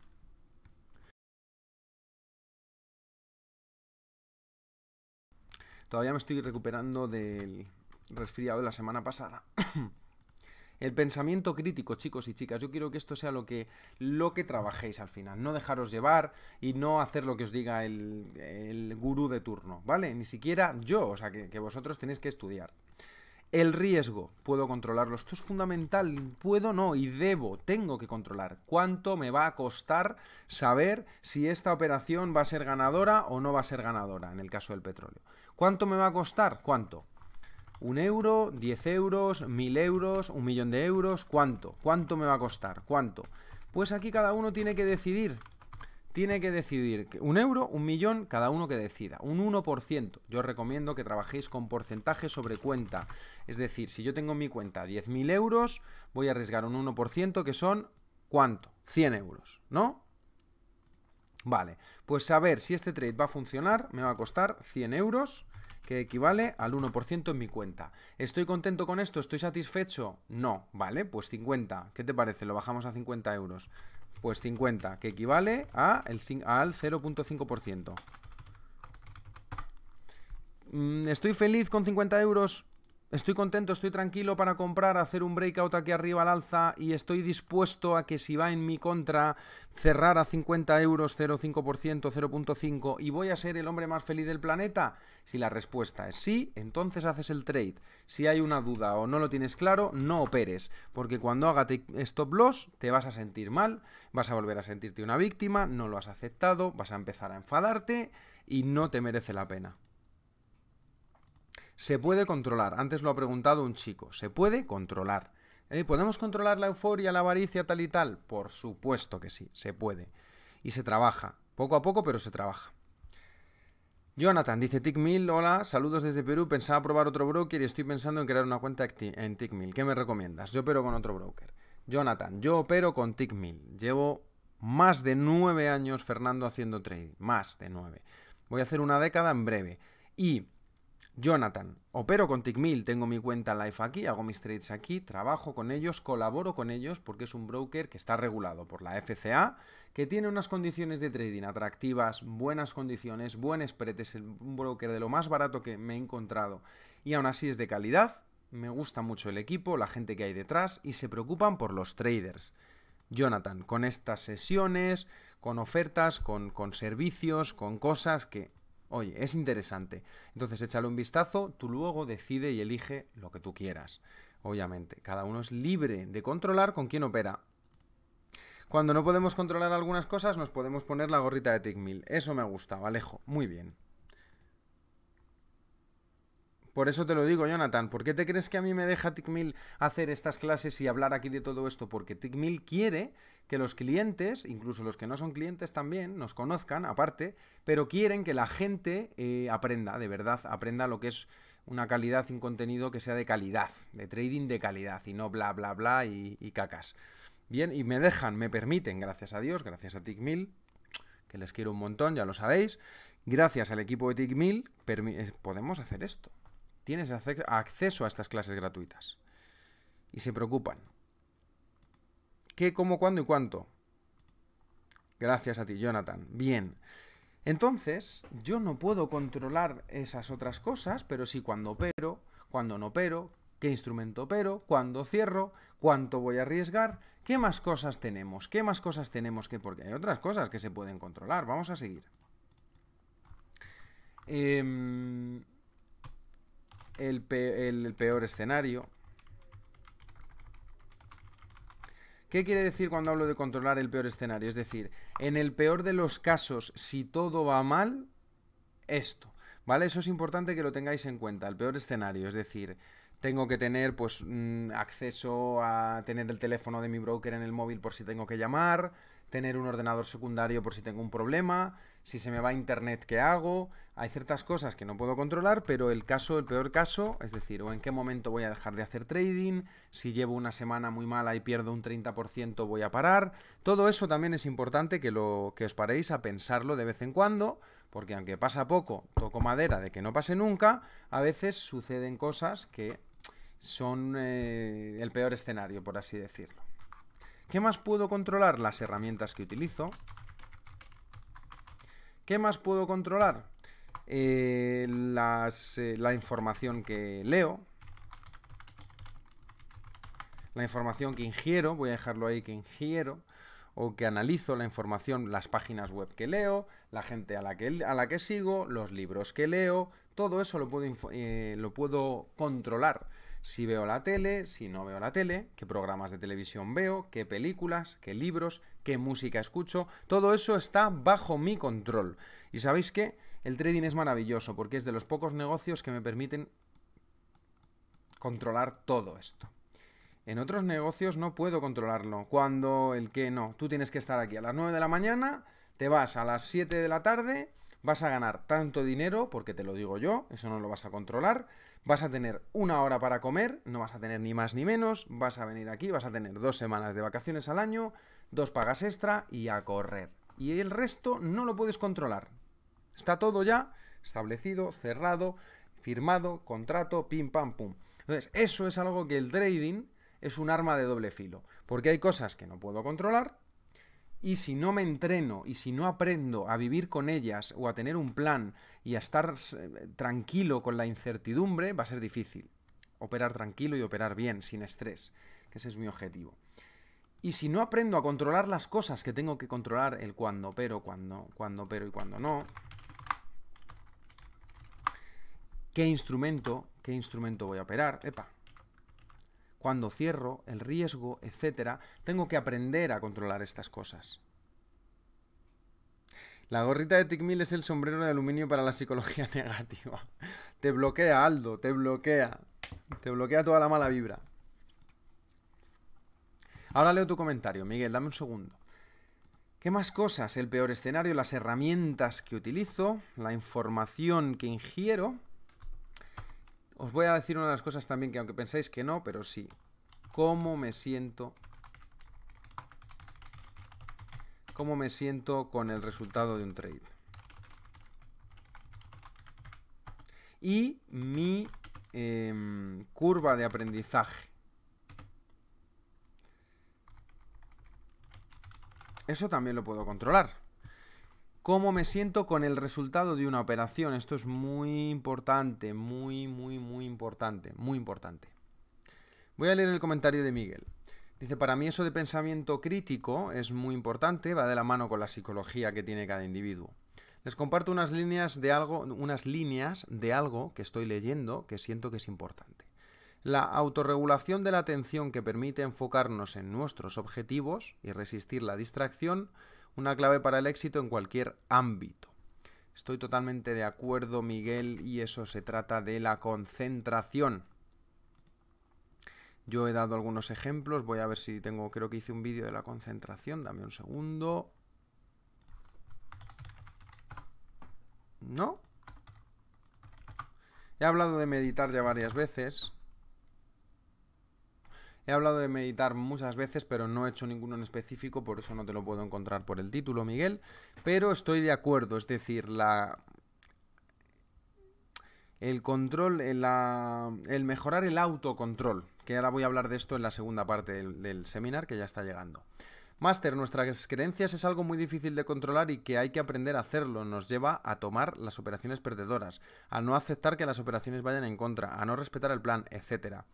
Todavía me estoy recuperando del resfriado de la semana pasada. El pensamiento crítico, chicos y chicas, yo quiero que esto sea lo que, lo que trabajéis al final, no dejaros llevar y no hacer lo que os diga el, el gurú de turno, ¿vale? Ni siquiera yo, o sea, que, que vosotros tenéis que estudiar. El riesgo, puedo controlarlo. Esto es fundamental. Puedo, no, y debo, tengo que controlar. ¿Cuánto me va a costar saber si esta operación va a ser ganadora o no va a ser ganadora en el caso del petróleo? ¿Cuánto me va a costar? ¿Cuánto? ¿Un euro? ¿10 euros? ¿Mil euros? ¿Un millón de euros? ¿Cuánto? ¿Cuánto me va a costar? ¿Cuánto? Pues aquí cada uno tiene que decidir. Tiene que decidir un euro, un millón, cada uno que decida. Un 1%. Yo recomiendo que trabajéis con porcentaje sobre cuenta. Es decir, si yo tengo en mi cuenta 10.000 euros, voy a arriesgar un 1% que son ¿cuánto? 100 euros, ¿no? Vale, pues a ver si este trade va a funcionar, me va a costar 100 euros que equivale al 1% en mi cuenta. ¿Estoy contento con esto? ¿Estoy satisfecho? No, vale, pues 50. ¿Qué te parece? Lo bajamos a 50 euros. Pues 50, que equivale a el, al 0.5%. Mm, ¿Estoy feliz con 50 euros? Estoy contento, estoy tranquilo para comprar, hacer un breakout aquí arriba al alza y estoy dispuesto a que si va en mi contra cerrar a 50 euros, 0,5%, 0,5 y voy a ser el hombre más feliz del planeta. Si la respuesta es sí, entonces haces el trade. Si hay una duda o no lo tienes claro, no operes, porque cuando haga stop loss te vas a sentir mal, vas a volver a sentirte una víctima, no lo has aceptado, vas a empezar a enfadarte y no te merece la pena. Se puede controlar. Antes lo ha preguntado un chico. Se puede controlar. Eh, ¿Podemos controlar la euforia, la avaricia, tal y tal? Por supuesto que sí, se puede. Y se trabaja. Poco a poco, pero se trabaja. Jonathan dice TickMill, hola, saludos desde Perú, pensaba probar otro broker y estoy pensando en crear una cuenta en TickMill. ¿Qué me recomiendas? Yo opero con otro broker. Jonathan, yo opero con TickMill. Llevo más de nueve años, Fernando, haciendo trading. Más de nueve. Voy a hacer una década en breve. Y Jonathan, opero con Tickmill, tengo mi cuenta live aquí, hago mis trades aquí, trabajo con ellos, colaboro con ellos porque es un broker que está regulado por la FCA, que tiene unas condiciones de trading atractivas, buenas condiciones, buen spread, es un broker de lo más barato que me he encontrado y aún así es de calidad, me gusta mucho el equipo, la gente que hay detrás y se preocupan por los traders. Jonathan, con estas sesiones, con ofertas, con servicios, con cosas que oye, es interesante. Entonces échale un vistazo, tú luego decide y elige lo que tú quieras. Obviamente, cada uno es libre de controlar con quién opera. Cuando no podemos controlar algunas cosas, nos podemos poner la gorrita de Tickmill. Eso me gusta, Valejo. Muy bien. Por eso te lo digo, Jonathan. ¿Por qué te crees que a mí me deja Tickmill hacer estas clases y hablar aquí de todo esto? Porque Tickmill quiere que los clientes, incluso los que no son clientes también, nos conozcan aparte, pero quieren que la gente eh, aprenda, de verdad, aprenda lo que es una calidad y un contenido que sea de calidad, de trading de calidad y no bla, bla, bla y, y cacas. Bien, y me dejan, me permiten, gracias a Dios, gracias a Tickmill, que les quiero un montón, ya lo sabéis. Gracias al equipo de Tickmill eh, podemos hacer esto tienes acceso a estas clases gratuitas. Y se preocupan. ¿Qué, cómo, cuándo y cuánto? Gracias a ti, Jonathan. Bien. Entonces, yo no puedo controlar esas otras cosas, pero sí cuando opero, cuando no opero, qué instrumento opero, cuándo cierro, cuánto voy a arriesgar, qué más cosas tenemos, qué más cosas tenemos que porque hay otras cosas que se pueden controlar. Vamos a seguir. Eh, el, peor escenario. ¿Qué quiere decir cuando hablo de controlar el peor escenario? Es decir, en el peor de los casos, si todo va mal, esto. ¿Vale? Eso es importante que lo tengáis en cuenta, el peor escenario. Es decir, tengo que tener pues mm, acceso a tener el teléfono de mi broker en el móvil por si tengo que llamar, tener un ordenador secundario por si tengo un problema, si se me va internet, ¿qué hago? Hay ciertas cosas que no puedo controlar, pero el caso, el peor caso, es decir, o en qué momento voy a dejar de hacer trading, si llevo una semana muy mala y pierdo un 30% voy a parar. Todo eso también es importante que, lo, que os paréis a pensarlo de vez en cuando, porque aunque pasa poco, toco madera de que no pase nunca, a veces suceden cosas que son eh, el peor escenario, por así decirlo. ¿Qué más puedo controlar? Las herramientas que utilizo, ¿Qué más puedo controlar? Eh, eh, la información que leo, la información que ingiero, voy a dejarlo ahí que ingiero, o que analizo la información, las páginas web que leo, la gente a la que, a la que sigo, los libros que leo, todo eso lo eh, lo puedo controlar. Si veo la tele, si no veo la tele, qué programas de televisión veo, qué películas, qué libros, qué música escucho, todo eso está bajo mi control. Y sabéis que el trading es maravilloso porque es de los pocos negocios que me permiten controlar todo esto. En otros negocios no puedo controlarlo. Cuando el que no, tú tienes que estar aquí a las 9 de la mañana, te vas a las 7 de la tarde, vas a ganar tanto dinero, porque te lo digo yo, eso no lo vas a controlar, vas a tener una hora para comer, no vas a tener ni más ni menos, vas a venir aquí, vas a tener dos semanas de vacaciones al año, dos pagas extra y a correr. Y el resto no lo puedes controlar. Está todo ya establecido, cerrado, firmado, contrato, pim, pam, pum. Entonces, eso es algo que el trading es un arma de doble filo, porque hay cosas que no puedo controlar y si no me entreno y si no aprendo a vivir con ellas o a tener un plan y a estar eh, tranquilo con la incertidumbre, va a ser difícil operar tranquilo y operar bien, sin estrés, que ese es mi objetivo. Y si no aprendo a controlar las cosas que tengo que controlar, el cuando, pero, cuando, cuando, pero y cuando no, ¿qué instrumento, qué instrumento voy a operar? Epa. Cuando cierro, el riesgo, etcétera, tengo que aprender a controlar estas cosas. La gorrita de Tickmill es el sombrero de aluminio para la psicología negativa. Te bloquea, Aldo, te bloquea. Te bloquea toda la mala vibra. Ahora leo tu comentario, Miguel, dame un segundo. ¿Qué más cosas? El peor escenario, las herramientas que utilizo, la información que ingiero. Os voy a decir una de las cosas también que aunque pensáis que no, pero sí. ¿Cómo me siento? ¿Cómo me siento con el resultado de un trade? Y mi em, curva de aprendizaje. Eso también lo puedo controlar. ¿Cómo me siento con el resultado de una operación? Esto es muy importante, muy, muy, muy importante, muy importante. Voy a leer el comentario de Miguel. Dice, para mí eso de pensamiento crítico es muy importante, va de la mano con la psicología que tiene cada individuo. Les comparto unas líneas de algo, unas líneas de algo que estoy leyendo que siento que es importante. La autorregulación de la atención que permite enfocarnos en nuestros objetivos y resistir la distracción, una clave para el éxito en cualquier ámbito. Estoy totalmente de acuerdo, Miguel, y eso se trata de la concentración. Yo he dado algunos ejemplos, voy a ver si tengo, creo que hice un vídeo de la concentración, dame un segundo. ¿No? He hablado de meditar ya varias veces, He hablado de meditar muchas veces, pero no he hecho ninguno en específico, por eso no te lo puedo encontrar por el título, Miguel. Pero estoy de acuerdo, es decir, la... El control, eh, el mejorar el autocontrol, que ahora voy a hablar de esto en la segunda parte del, seminario seminar que ya está llegando. Máster, nuestras creencias es algo muy difícil de controlar y que hay que aprender a hacerlo. Nos lleva a tomar las operaciones perdedoras, a no aceptar que las operaciones vayan en contra, a no respetar el plan, etcétera.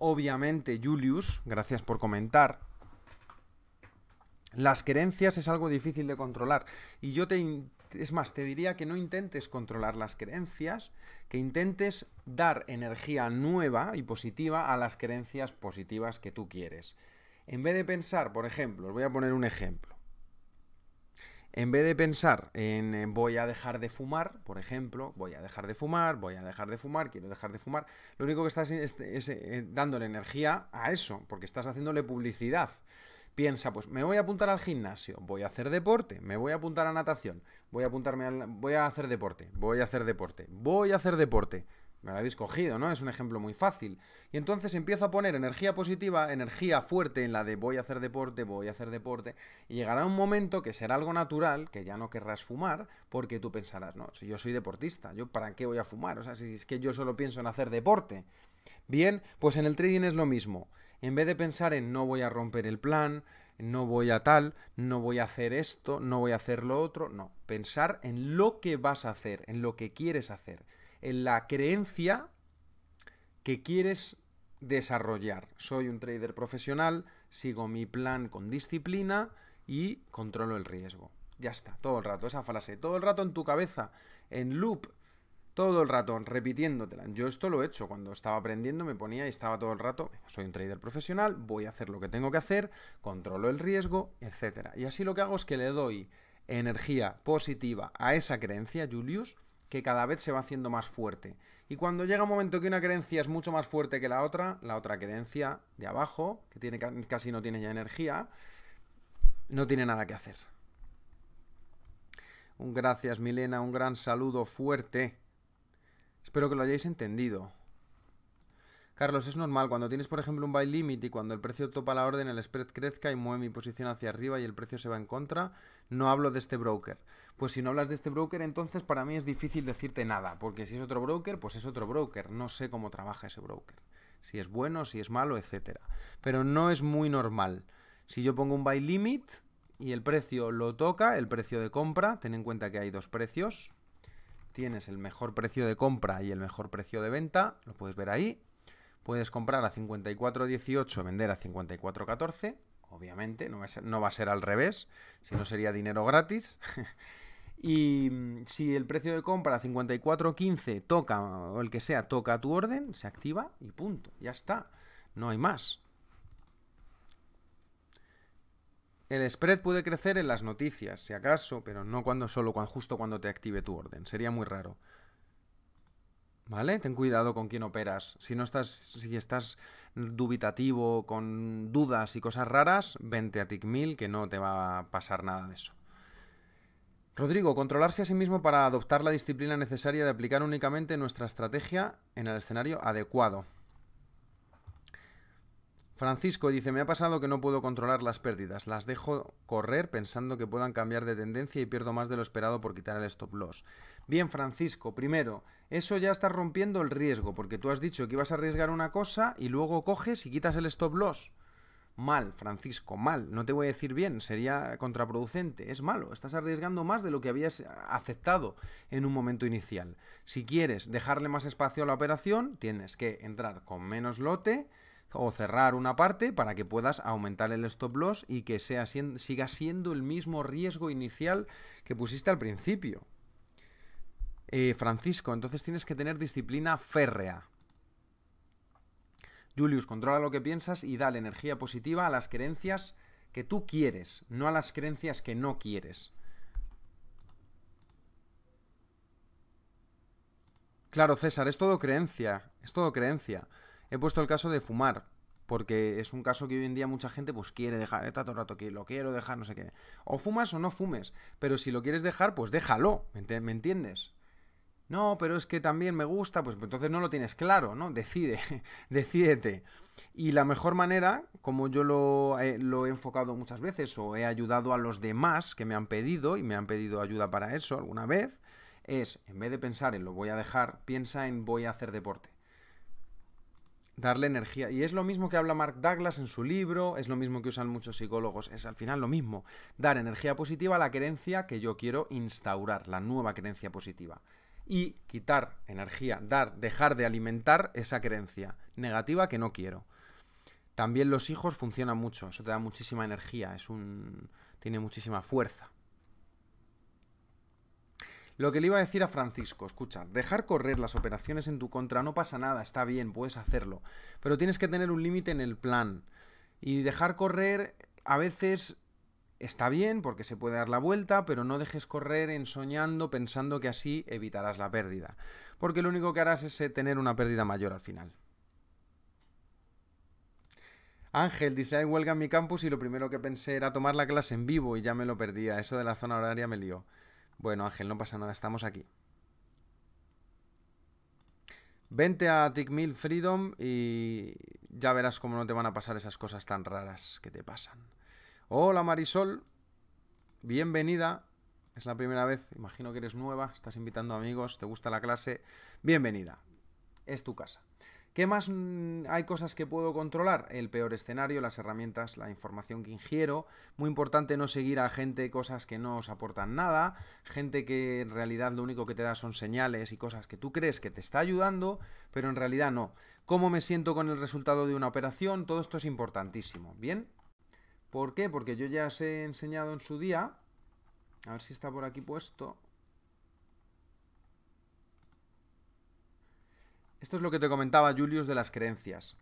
Obviamente, Julius, gracias por comentar. Las creencias es algo difícil de controlar. Y yo te... Es más, te diría que no intentes controlar las creencias, que intentes dar energía nueva y positiva a las creencias positivas que tú quieres. En vez de pensar, por ejemplo, os voy a poner un ejemplo en vez de pensar en voy a dejar de fumar, por ejemplo, voy a dejar de fumar, voy a dejar de fumar, quiero dejar de fumar, lo único que estás es, es, dándole energía a eso, porque estás haciéndole publicidad. Piensa, pues me voy a apuntar al gimnasio, voy a hacer deporte, me voy a apuntar a natación, voy a apuntarme voy a hacer deporte, voy a hacer deporte, voy a hacer deporte. Me lo habéis cogido, ¿no? Es un ejemplo muy fácil. Y entonces empiezo a poner energía positiva, energía fuerte en la de voy a hacer deporte, voy a hacer deporte, y llegará un momento que será algo natural, que ya no querrás fumar, porque tú pensarás, no, si yo soy deportista, ¿yo para qué voy a fumar? O sea, si es que yo solo pienso en hacer deporte. Bien, pues en el trading es lo mismo. En vez de pensar en no voy a romper el plan, no voy a tal, no voy a hacer esto, no voy a hacer lo otro, no. Pensar en lo que vas a hacer, en lo que quieres hacer en la creencia que quieres desarrollar. Soy un trader profesional, sigo mi plan con disciplina y controlo el riesgo. Ya está, todo el rato, esa frase, todo el rato en tu cabeza, en loop, todo el rato repitiéndotela. Yo esto lo he hecho cuando estaba aprendiendo, me ponía y estaba todo el rato, soy un trader profesional, voy a hacer lo que tengo que hacer, controlo el riesgo, etcétera. Y así lo que hago es que le doy energía positiva a esa creencia, Julius, que cada vez se va haciendo más fuerte. Y cuando llega un momento que una creencia es mucho más fuerte que la otra, la otra creencia de abajo, que tiene, casi no tiene ya energía, no tiene nada que hacer. Un gracias, Milena, un gran saludo fuerte. Espero que lo hayáis entendido. Carlos, es normal, cuando tienes por ejemplo un buy limit y cuando el precio topa la orden, el spread crezca y mueve mi posición hacia arriba y el precio se va en contra, no hablo de este broker. Pues si no hablas de este broker, entonces para mí es difícil decirte nada, porque si es otro broker, pues es otro broker, no sé cómo trabaja ese broker, si es bueno, si es malo, etcétera. Pero no es muy normal. Si yo pongo un buy limit y el precio lo toca, el precio de compra, ten en cuenta que hay dos precios, tienes el mejor precio de compra y el mejor precio de venta, lo puedes ver ahí, Puedes comprar a 54.18, vender a 54.14, obviamente, no, va a ser al revés, si no sería dinero gratis. y mm, si el precio de compra 54.15 toca, o el que sea, toca tu orden, se activa y punto, ya está, no hay más. El spread puede crecer en las noticias, si acaso, pero no cuando solo cuando, justo cuando te active tu orden. Sería muy raro. ¿Vale? Ten cuidado con quién operas. Si no estás, si estás dubitativo, con dudas y cosas raras, vente a TICMIL que no te va a pasar nada de eso. Rodrigo, controlarse a sí mismo para adoptar la disciplina necesaria de aplicar únicamente nuestra estrategia en el escenario adecuado. Francisco dice, me ha pasado que no puedo controlar las pérdidas, las dejo correr pensando que puedan cambiar de tendencia y pierdo más de lo esperado por quitar el stop loss. Bien, Francisco, primero, eso ya está rompiendo el riesgo, porque tú has dicho que ibas a arriesgar una cosa y luego coges y quitas el stop loss. Mal, Francisco, mal, no te voy a decir bien, sería contraproducente, es malo, estás arriesgando más de lo que habías aceptado en un momento inicial. Si quieres dejarle más espacio a la operación, tienes que entrar con menos lote, o cerrar una parte para que puedas aumentar el stop loss y que sea, siga siendo el mismo riesgo inicial que pusiste al principio. Eh, Francisco, entonces tienes que tener disciplina férrea. Julius, controla lo que piensas y da la energía positiva a las creencias que tú quieres, no a las creencias que no quieres. Claro, César, es todo creencia, es todo creencia. He puesto el caso de fumar, porque es un caso que hoy en día mucha gente pues quiere dejar, está todo el rato que lo quiero dejar, no sé qué. O fumas o no fumes, pero si lo quieres dejar, pues déjalo, ¿me entiendes? No, pero es que también me gusta, pues entonces no lo tienes claro, ¿no? Decide, decídete. Y la mejor manera, como yo lo he enfocado muchas veces o he ayudado a los demás que me han pedido y me han pedido ayuda para eso alguna vez, es, en vez de pensar en lo voy a dejar, piensa en voy a hacer deporte darle energía. Y es lo mismo que habla Mark Douglas en su libro, es lo mismo que usan muchos psicólogos, es al final lo mismo, dar energía positiva a la creencia que yo quiero instaurar, la nueva creencia positiva. Y quitar energía, dar, dejar de alimentar esa creencia negativa que no quiero. También los hijos funcionan mucho, eso te da muchísima energía, es un tiene muchísima fuerza. Lo que le iba a decir a Francisco, escucha, dejar correr las operaciones en tu contra no pasa nada, está bien, puedes hacerlo, pero tienes que tener un límite en el plan. Y dejar correr a veces está bien porque se puede dar la vuelta, pero no dejes correr ensoñando pensando que así evitarás la pérdida, porque lo único que harás es eh, tener una pérdida mayor al final. Ángel dice, hay huelga en mi campus y lo primero que pensé era tomar la clase en vivo y ya me lo perdía, eso de la zona horaria me lió. Bueno, Ángel, no pasa nada, estamos aquí. Vente a Tickmill Freedom y ya verás cómo no te van a pasar esas cosas tan raras que te pasan. Hola Marisol, bienvenida. Es la primera vez, imagino que eres nueva, estás invitando amigos, te gusta la clase. Bienvenida, es tu casa. ¿Qué más mm, hay cosas que puedo controlar? El peor escenario, las herramientas, la información que ingiero. Muy importante no seguir a gente, cosas que no os aportan nada. Gente que en realidad lo único que te da son señales y cosas que tú crees que te está ayudando, pero en realidad no. ¿Cómo me siento con el resultado de una operación? Todo esto es importantísimo. ¿Bien? ¿Por qué? Porque yo ya os he enseñado en su día. A ver si está por aquí puesto. Esto es lo que te comentaba Julius de las creencias.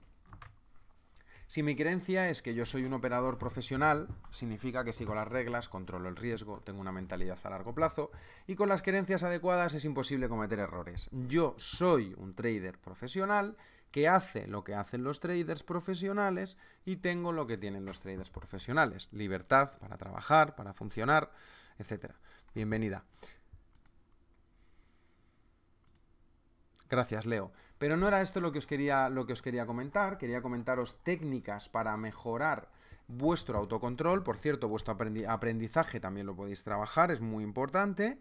Si mi creencia es que yo soy un operador profesional, significa que sigo las reglas, controlo el riesgo, tengo una mentalidad a largo plazo y con las creencias adecuadas es imposible cometer errores. Yo soy un trader profesional que hace lo que hacen los traders profesionales y tengo lo que tienen los traders profesionales. Libertad para trabajar, para funcionar, etc. Bienvenida. Gracias, Leo. Pero no era esto lo que os quería, lo que os quería comentar, quería comentaros técnicas para mejorar vuestro autocontrol, por cierto, vuestro aprendizaje también lo podéis trabajar, es muy importante.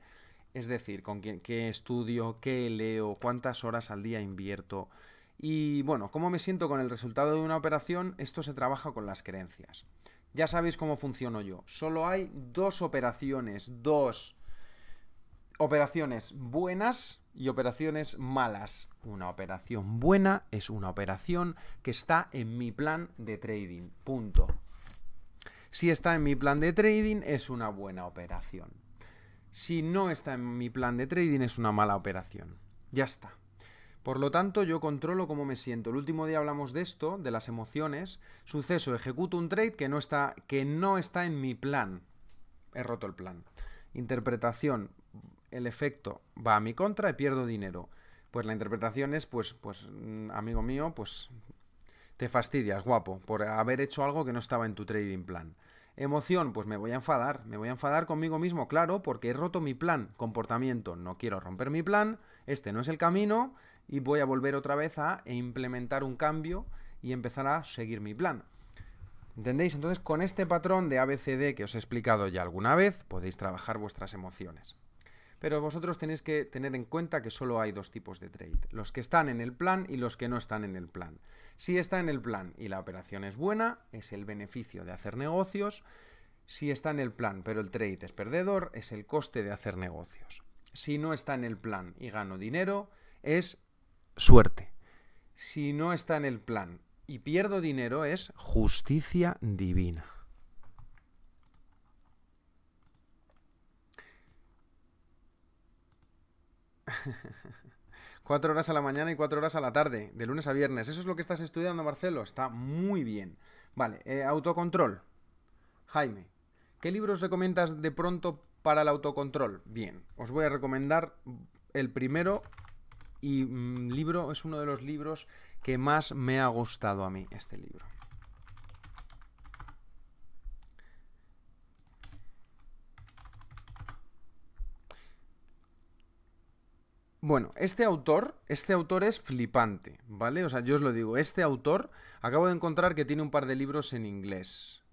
Es decir, con qué estudio, qué leo, cuántas horas al día invierto. Y bueno, ¿cómo me siento con el resultado de una operación? Esto se trabaja con las creencias. Ya sabéis cómo funciono yo. Solo hay dos operaciones, dos operaciones buenas y operaciones malas una operación buena es una operación que está en mi plan de trading. Punto. Si está en mi plan de trading es una buena operación. Si no está en mi plan de trading es una mala operación. Ya está. Por lo tanto, yo controlo cómo me siento. El último día hablamos de esto, de las emociones. Suceso, ejecuto un trade que no está, que no está en mi plan. He roto el plan. Interpretación, el efecto va a mi contra y pierdo dinero. Pues la interpretación es, pues, pues, mm, amigo mío, pues te fastidias, guapo, por haber hecho algo que no estaba en tu trading plan. Emoción, pues me voy a enfadar, me voy a enfadar conmigo mismo, claro, porque he roto mi plan. Comportamiento, no quiero romper mi plan, este no es el camino y voy a volver otra vez a implementar un cambio y empezar a seguir mi plan. ¿Entendéis? Entonces, con este patrón de ABCD que os he explicado ya alguna vez, podéis trabajar vuestras emociones. Pero vosotros tenéis que tener en cuenta que solo hay dos tipos de trade, los que están en el plan y los que no están en el plan. Si está en el plan y la operación es buena, es el beneficio de hacer negocios. Si está en el plan pero el trade es perdedor, es el coste de hacer negocios. Si no está en el plan y gano dinero, es suerte. Si no está en el plan y pierdo dinero, es justicia divina. cuatro horas a la mañana y cuatro horas a la tarde, de lunes a viernes. Eso es lo que estás estudiando, Marcelo. Está muy bien. Vale, eh, autocontrol. Jaime, ¿qué libros recomiendas de pronto para el autocontrol? Bien, os voy a recomendar el primero y mm, libro es uno de los libros que más me ha gustado a mí este libro. Bueno, este autor, este autor es flipante, ¿vale? O sea, yo os lo digo, este autor acabo de encontrar que tiene un par de libros en inglés.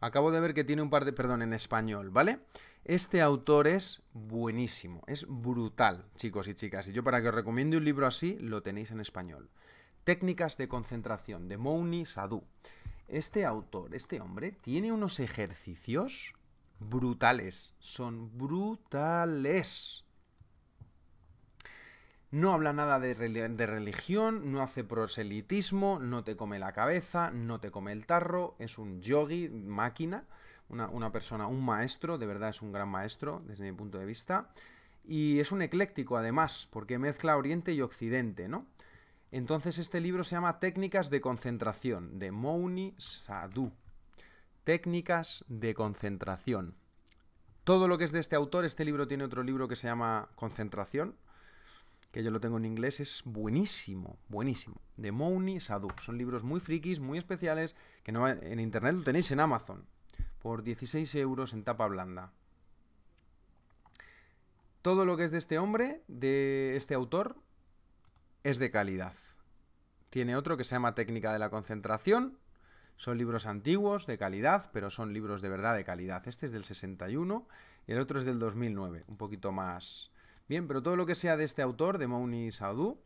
Acabo de ver que tiene un par de, perdón, en español, ¿vale? Este autor es buenísimo, es brutal, chicos y chicas. Y yo para que os recomiende un libro así, lo tenéis en español. Técnicas de concentración, de Mouni Sadhu. Este autor, este hombre, tiene unos ejercicios brutales. Son brutales. No habla nada de, religión, no hace proselitismo, no te come la cabeza, no te come el tarro, es un yogi, máquina, una, una, persona, un maestro, de verdad es un gran maestro desde mi punto de vista. Y es un ecléctico además, porque mezcla Oriente y Occidente, ¿no? Entonces este libro se llama Técnicas de Concentración, de Mouni Sadhu. Técnicas de concentración. Todo lo que es de este autor, este libro tiene otro libro que se llama Concentración, que yo lo tengo en inglés, es buenísimo, buenísimo. De Mouni Saduk, Son libros muy frikis, muy especiales, que no, en internet lo tenéis en Amazon, por 16 euros en tapa blanda. Todo lo que es de este hombre, de este autor, es de calidad. Tiene otro que se llama Técnica de la Concentración, son libros antiguos, de calidad, pero son libros de verdad de calidad. Este es del 61 y el otro es del 2009, un poquito más. Bien, pero todo lo que sea de este autor, de Mouni Saudú,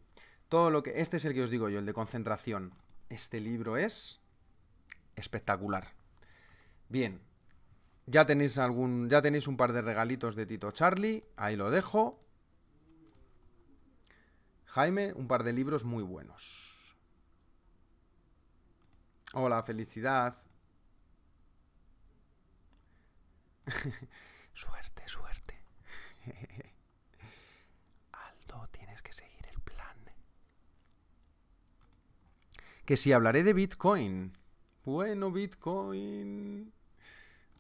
todo lo que... Este es el que os digo yo, el de concentración. Este libro es espectacular. Bien, ya tenéis algún, ya tenéis un par de regalitos de Tito Charlie, ahí lo dejo. Jaime, un par de libros muy buenos. ¡Hola! felicidad. suerte, suerte. Aldo, tienes que seguir el plan. Que si hablaré de Bitcoin. Bueno, Bitcoin.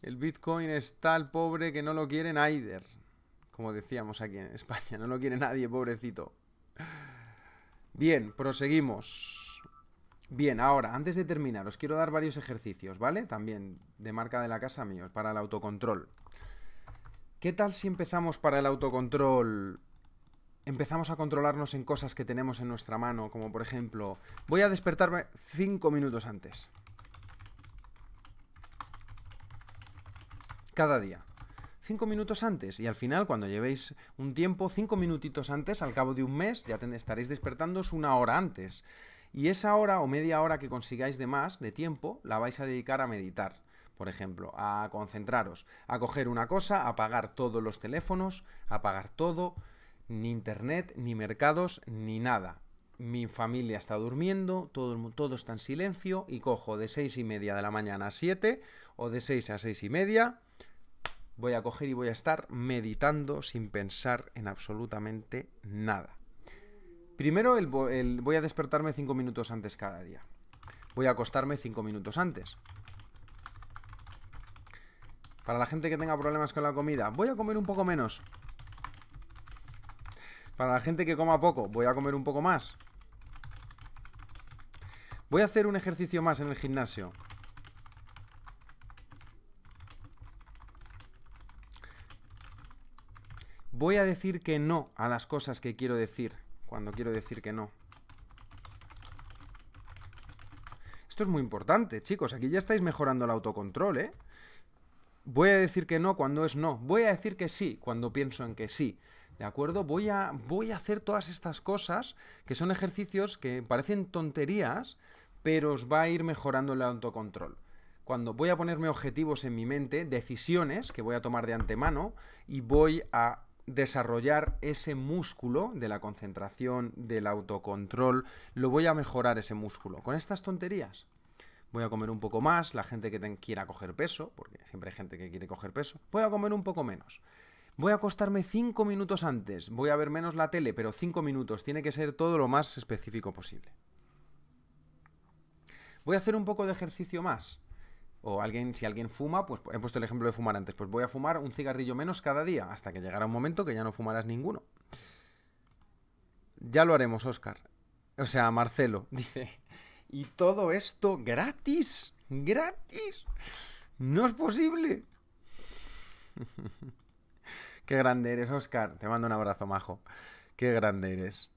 El Bitcoin es tal pobre que no lo quiere nadie, Como decíamos aquí en España, no lo quiere nadie, pobrecito. Bien, proseguimos. Bien, ahora, antes de terminar, os quiero dar varios ejercicios, ¿vale? También de marca de la casa mío para el autocontrol. ¿Qué tal si empezamos para el autocontrol? Empezamos a controlarnos en cosas que tenemos en nuestra mano, como por ejemplo, voy a despertarme cinco minutos antes. Cada día. Cinco minutos antes y al final cuando llevéis un tiempo, cinco minutitos antes, al cabo de un mes, ya estaréis despertándoos una hora antes. Y esa hora o media hora que consigáis de más, de tiempo, la vais a dedicar a meditar, por ejemplo, a concentraros, a coger una cosa, a apagar todos los teléfonos, a apagar todo, ni internet, ni mercados, ni nada. Mi familia está durmiendo, todo, todo está en silencio y cojo de seis y media de la mañana a 7 o de seis a seis y media, voy a coger y voy a estar meditando sin pensar en absolutamente nada. Primero, voy a despertarme cinco minutos antes cada día. Voy a acostarme cinco minutos antes. Para la gente que tenga problemas con la comida, voy a comer un poco menos. Para la gente que coma poco, voy a comer un poco más. Voy a hacer un ejercicio más en el gimnasio. Voy a decir que no a las cosas que quiero decir cuando quiero decir que no. Esto es muy importante, chicos. Aquí ya estáis mejorando el autocontrol, ¿eh? Voy a decir que no cuando es no. Voy a decir que sí cuando pienso en que sí. ¿De acuerdo? Voy a, voy a hacer todas estas cosas que son ejercicios que parecen tonterías, pero os va a ir mejorando el autocontrol cuando voy a ponerme objetivos en mi mente, decisiones que voy a tomar de antemano y voy a desarrollar ese músculo de la concentración, del autocontrol, lo voy a mejorar ese músculo. Con estas tonterías. Voy a comer un poco más, la gente que quiera coger peso, porque siempre hay gente que quiere coger peso, voy a comer un poco menos. Voy a acostarme cinco minutos antes, voy a ver menos la tele, pero cinco minutos, tiene que ser todo lo más específico posible. Voy a hacer un poco de ejercicio más, o alguien, si alguien fuma, pues he puesto el ejemplo de fumar antes, pues voy a fumar un cigarrillo menos cada día, hasta que llegará un momento que ya no fumarás ninguno. Ya lo haremos, Oscar. O sea, Marcelo dice, ¿y todo esto gratis? ¿Gratis? No es posible. Qué grande eres, Oscar. Te mando un abrazo, majo. Qué grande eres.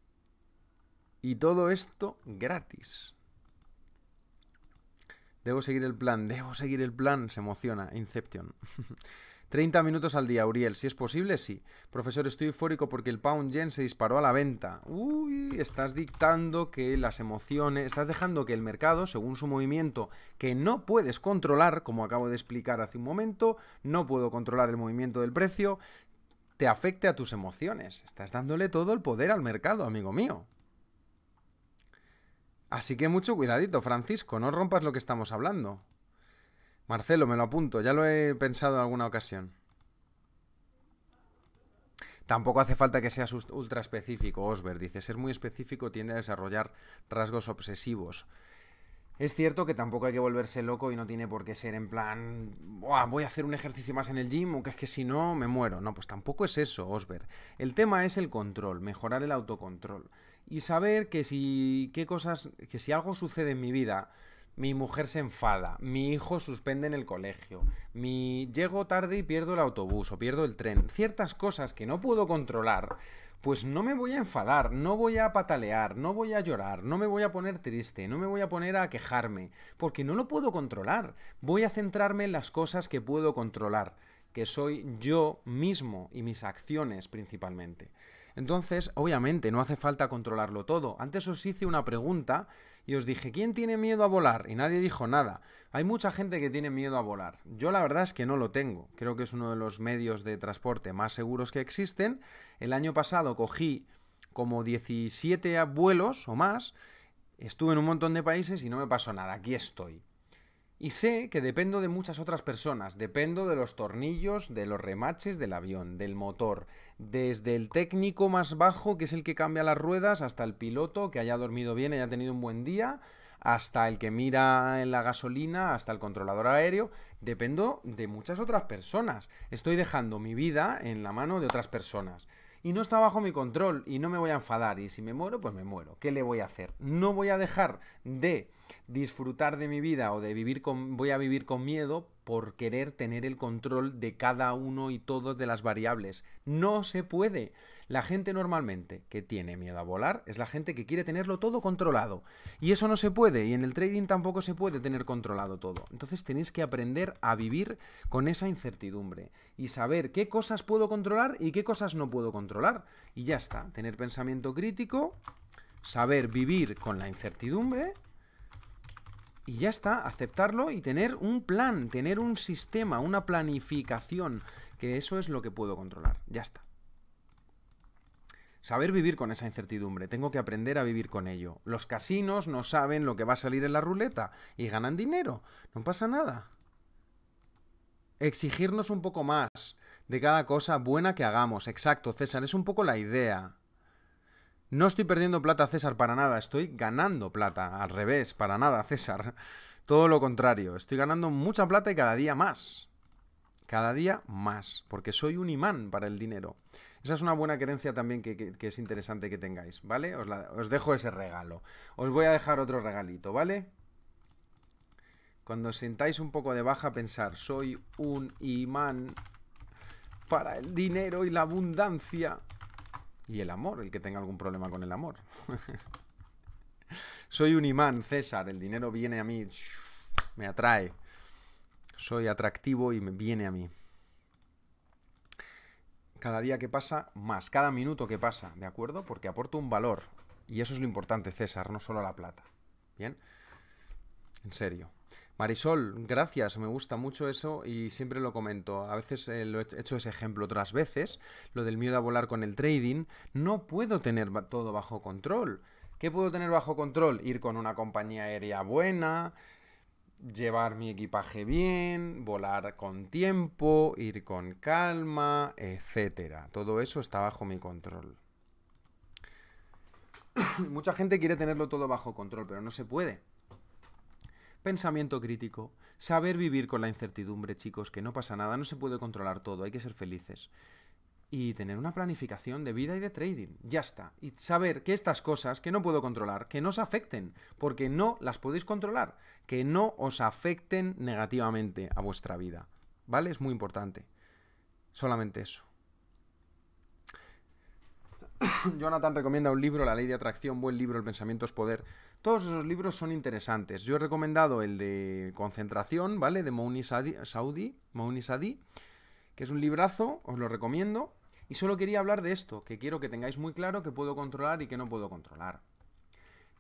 Y todo esto gratis. Debo seguir el plan, debo seguir el plan, se emociona, Inception. 30 minutos al día, Uriel, si es posible, sí. Profesor, estoy eufórico porque el pound yen se disparó a la venta. Uy, estás dictando que las emociones, estás dejando que el mercado, según su movimiento, que no puedes controlar, como acabo de explicar hace un momento, no puedo controlar el movimiento del precio, te afecte a tus emociones. Estás dándole todo el poder al mercado, amigo mío. Así que mucho cuidadito, Francisco, no rompas lo que estamos hablando. Marcelo, me lo apunto, ya lo he pensado en alguna ocasión. Tampoco hace falta que seas ultra específico, Osber. Dice, ser muy específico tiende a desarrollar rasgos obsesivos. Es cierto que tampoco hay que volverse loco y no tiene por qué ser en plan, voy a hacer un ejercicio más en el gym, aunque es que si no, me muero. No, pues tampoco es eso, Osberg. El tema es el control, mejorar el autocontrol y saber que si qué cosas, que si algo sucede en mi vida, mi mujer se enfada, mi hijo suspende en el colegio, mi llego tarde y pierdo el autobús o pierdo el tren, ciertas cosas que no puedo controlar, pues no me voy a enfadar, no voy a patalear, no voy a llorar, no me voy a poner triste, no me voy a poner a quejarme, porque no lo puedo controlar. Voy a centrarme en las cosas que puedo controlar, que soy yo mismo y mis acciones principalmente. Entonces, obviamente, no hace falta controlarlo todo. Antes os hice una pregunta y os dije, ¿quién tiene miedo a volar? Y nadie dijo nada. Hay mucha gente que tiene miedo a volar. Yo la verdad es que no lo tengo. Creo que es uno de los medios de transporte más seguros que existen. El año pasado cogí como 17 vuelos o más. Estuve en un montón de países y no me pasó nada. Aquí estoy. Y sé que dependo de muchas otras personas, dependo de los tornillos, de los remaches del avión, del motor, desde el técnico más bajo, que es el que cambia las ruedas, hasta el piloto, que haya dormido bien, haya tenido un buen día, hasta el que mira en la gasolina, hasta el controlador aéreo, dependo de muchas otras personas. Estoy dejando mi vida en la mano de otras personas y no está bajo mi control y no me voy a enfadar y si me muero, pues me muero. ¿Qué le voy a hacer? No voy a dejar de disfrutar de mi vida o de vivir con voy a vivir con miedo por querer tener el control de cada uno y todos de las variables. No se puede. La gente normalmente que tiene miedo a volar es la gente que quiere tenerlo todo controlado. Y eso no se puede, y en el trading tampoco se puede tener controlado todo. Entonces tenéis que aprender a vivir con esa incertidumbre y saber qué cosas puedo controlar y qué cosas no puedo controlar. Y ya está, tener pensamiento crítico, saber vivir con la incertidumbre y ya está, aceptarlo y tener un plan, tener un sistema, una planificación, que eso es lo que puedo controlar. Ya está. Saber vivir con esa incertidumbre, tengo que aprender a vivir con ello. Los casinos no saben lo que va a salir en la ruleta y ganan dinero, no pasa nada. Exigirnos un poco más de cada cosa buena que hagamos, exacto, César, es un poco la idea. No estoy perdiendo plata, César, para nada, estoy ganando plata, al revés, para nada, César. Todo lo contrario, estoy ganando mucha plata y cada día más. Cada día más, porque soy un imán para el dinero. Esa es una buena querencia también que, es interesante que tengáis, ¿vale? Os, dejo ese regalo. Os voy a dejar otro regalito, ¿vale? Cuando os sentáis un poco de baja, pensar, soy un imán para el dinero y la abundancia. Y el amor, el que tenga algún problema con el amor. Soy un imán, César. El dinero viene a mí. Me atrae. Soy atractivo y me viene a mí cada día que pasa más, cada minuto que pasa, ¿de acuerdo? Porque aporto un valor. Y eso es lo importante, César, no solo la plata. ¿Bien? En serio. Marisol, gracias, me gusta mucho eso y siempre lo comento. A veces eh, lo he hecho ese ejemplo otras veces, lo del miedo a volar con el trading. No puedo tener todo bajo control. ¿Qué puedo tener bajo control? Ir con una compañía aérea buena, llevar mi equipaje bien, volar con tiempo, ir con calma, etcétera. Todo eso está bajo mi control. Mucha gente quiere tenerlo todo bajo control, pero no se puede. Pensamiento crítico, saber vivir con la incertidumbre, chicos, que no pasa nada, no se puede controlar todo, hay que ser felices y tener una planificación de vida y de trading. Ya está. Y saber que estas cosas que no puedo controlar, que no os afecten, porque no las podéis controlar, que no os afecten negativamente a vuestra vida. ¿Vale? Es muy importante. Solamente eso. Jonathan recomienda un libro, La ley de atracción, buen libro, El pensamiento es poder. Todos esos libros son interesantes. Yo he recomendado el de Concentración, ¿vale? De Mouni Saudi, Mouni Sadi, que es un librazo, os lo recomiendo. Y solo quería hablar de esto, que quiero que tengáis muy claro que puedo controlar y que no puedo controlar.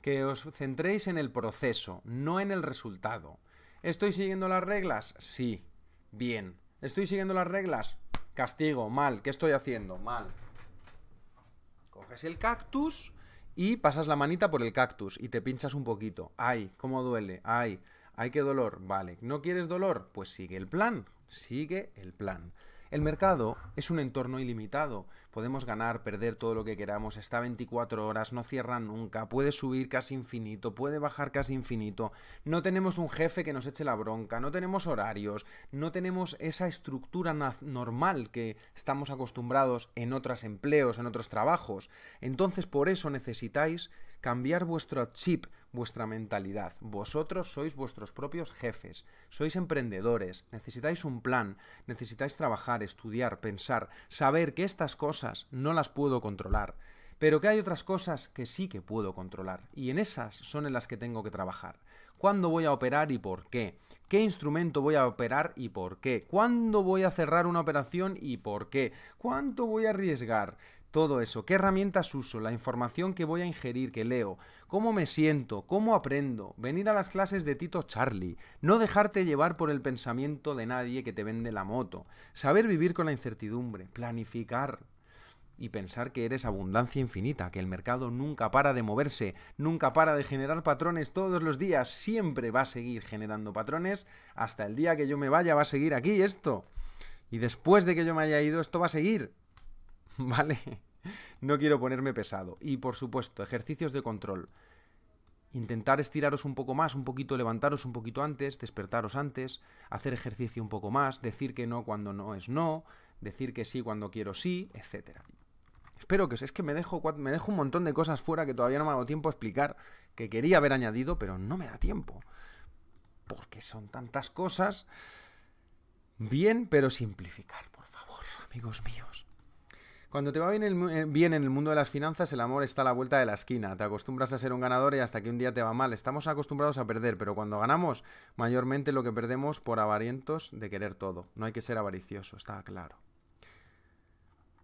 Que os centréis en el proceso, no en el resultado. ¿Estoy siguiendo las reglas? Sí. Bien. ¿Estoy siguiendo las reglas? Castigo, mal. ¿Qué estoy haciendo? Mal. Coges el cactus y pasas la manita por el cactus y te pinchas un poquito. Ay, cómo duele. Ay, ay, qué dolor. Vale. ¿No quieres dolor? Pues sigue el plan. Sigue el plan. El mercado es un entorno ilimitado. Podemos ganar, perder todo lo que queramos, está 24 horas, no cierra nunca, puede subir casi infinito, puede bajar casi infinito. No tenemos un jefe que nos eche la bronca, no tenemos horarios, no tenemos esa estructura normal que estamos acostumbrados en otros empleos, en otros trabajos. Entonces por eso necesitáis cambiar vuestro chip, vuestra mentalidad. Vosotros sois vuestros propios jefes, sois emprendedores, necesitáis un plan, necesitáis trabajar, estudiar, pensar, saber que estas cosas no las puedo controlar, pero que hay otras cosas que sí que puedo controlar, y en esas son en las que tengo que trabajar. ¿Cuándo voy a operar y por qué? ¿Qué instrumento voy a operar y por qué? ¿Cuándo voy a cerrar una operación y por qué? ¿Cuánto voy a arriesgar? todo eso, qué herramientas uso, la información que voy a ingerir, que leo, cómo me siento, cómo aprendo, venir a las clases de Tito Charlie, no dejarte llevar por el pensamiento de nadie que te vende la moto, saber vivir con la incertidumbre, planificar y pensar que eres abundancia infinita, que el mercado nunca para de moverse, nunca para de generar patrones todos los días, siempre va a seguir generando patrones, hasta el día que yo me vaya va a seguir aquí esto. Y después de que yo me haya ido, esto va a seguir. ¿vale? no quiero ponerme pesado. Y por supuesto, ejercicios de control. Intentar estiraros un poco más, un poquito levantaros un poquito antes, despertaros antes, hacer ejercicio un poco más, decir que no cuando no es no, decir que sí cuando quiero sí, etc. Espero que os... Es que me dejo, me dejo un montón de cosas fuera que todavía no me hago dado tiempo a explicar, que quería haber añadido, pero no me da tiempo. Porque son tantas cosas. Bien, pero simplificar, por favor, amigos míos. Cuando te va eh, bien, en el mundo de las finanzas, el amor está a la vuelta de la esquina. Te acostumbras a ser un ganador y hasta que un día te va mal. Estamos acostumbrados a perder, pero cuando ganamos, mayormente lo que perdemos por avarientos de querer todo. No hay que ser avaricioso, está claro.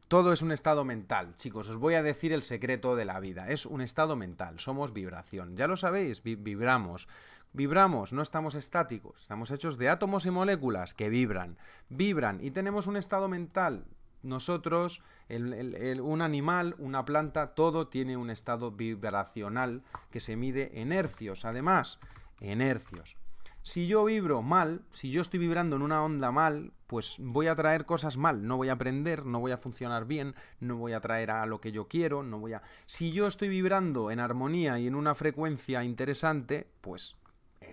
Todo es un estado mental, chicos. Os voy a decir el secreto de la vida. Es un estado mental. Somos vibración. Ya lo sabéis, vibramos. Vibramos, no estamos estáticos. Estamos hechos de átomos y moléculas que vibran. Vibran y tenemos un estado mental nosotros, un animal, una planta, todo tiene un estado vibracional que se mide en hercios. Además, en hercios. Si yo vibro mal, si yo estoy vibrando en una onda mal, pues voy a traer cosas mal, no voy a aprender, no voy a funcionar bien, no voy a traer a lo que yo quiero, no voy a... Si yo estoy vibrando en armonía y en una frecuencia interesante, pues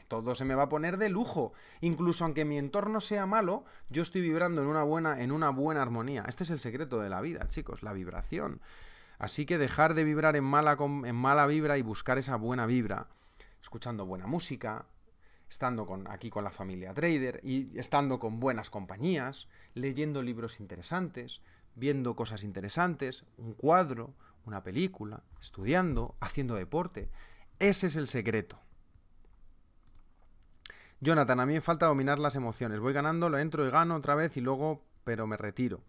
todo se me va a poner de lujo. Incluso aunque mi entorno sea malo, yo estoy vibrando en una buena, en una buena armonía. Este es el secreto de la vida, chicos, la vibración. Así que dejar de vibrar en mala, en mala vibra y buscar esa buena vibra, escuchando buena música, estando con, aquí con la familia trader y estando con buenas compañías, leyendo libros interesantes, viendo cosas interesantes, un cuadro, una película, estudiando, haciendo deporte. Ese es el secreto. Jonathan, a mí me falta dominar las emociones. Voy ganando, lo entro y gano otra vez y luego, pero me retiro.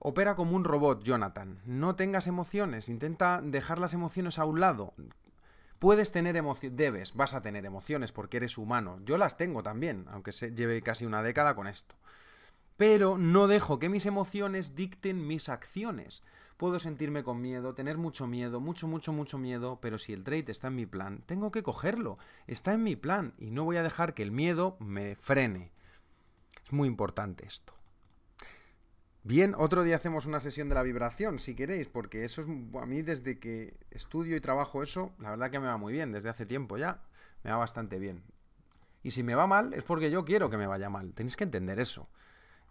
Opera como un robot, Jonathan. No tengas emociones, intenta dejar las emociones a un lado. Puedes tener emociones, debes, vas a tener emociones porque eres humano. Yo las tengo también, aunque se lleve casi una década con esto. Pero no dejo que mis emociones dicten mis acciones. Puedo sentirme con miedo, tener mucho miedo, mucho, mucho, mucho miedo, pero si el trade está en mi plan, tengo que cogerlo. Está en mi plan y no voy a dejar que el miedo me frene. Es muy importante esto. Bien, otro día hacemos una sesión de la vibración, si queréis, porque eso es a mí desde que estudio y trabajo eso, la verdad que me va muy bien, desde hace tiempo ya, me va bastante bien. Y si me va mal es porque yo quiero que me vaya mal, tenéis que entender eso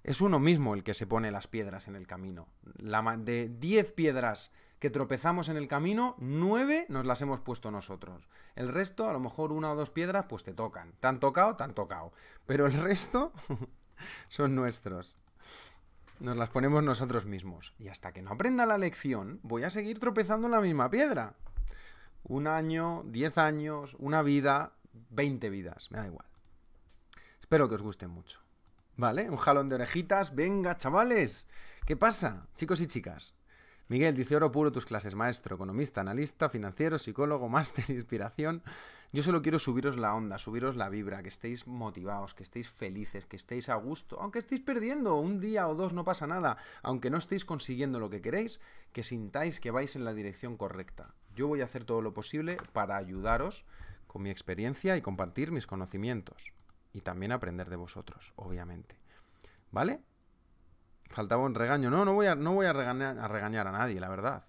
es uno mismo el que se pone las piedras en el camino. La de 10 piedras que tropezamos en el camino, 9 nos las hemos puesto nosotros. El resto, a lo mejor una o dos piedras, pues te tocan. Tan tocado, tan tocado. Pero el resto son nuestros. Nos las ponemos nosotros mismos. Y hasta que no aprenda la lección, voy a seguir tropezando en la misma piedra. Un año, 10 años, una vida, 20 vidas, me da igual. Espero que os guste mucho. ¿Vale? Un jalón de orejitas. Venga, chavales. ¿Qué pasa, chicos y chicas? Miguel dice oro puro tus clases, maestro, economista, analista, financiero, psicólogo, máster, inspiración. Yo solo quiero subiros la onda, subiros la vibra, que estéis motivados, que estéis felices, que estéis a gusto, aunque estéis perdiendo un día o dos, no pasa nada, aunque no estéis consiguiendo lo que queréis, que sintáis que vais en la dirección correcta. Yo voy a hacer todo lo posible para ayudaros con mi experiencia y compartir mis conocimientos y también aprender de vosotros, obviamente. ¿Vale? Faltaba un regaño. No, no voy a, no voy a, regañar, a regañar a nadie, la verdad.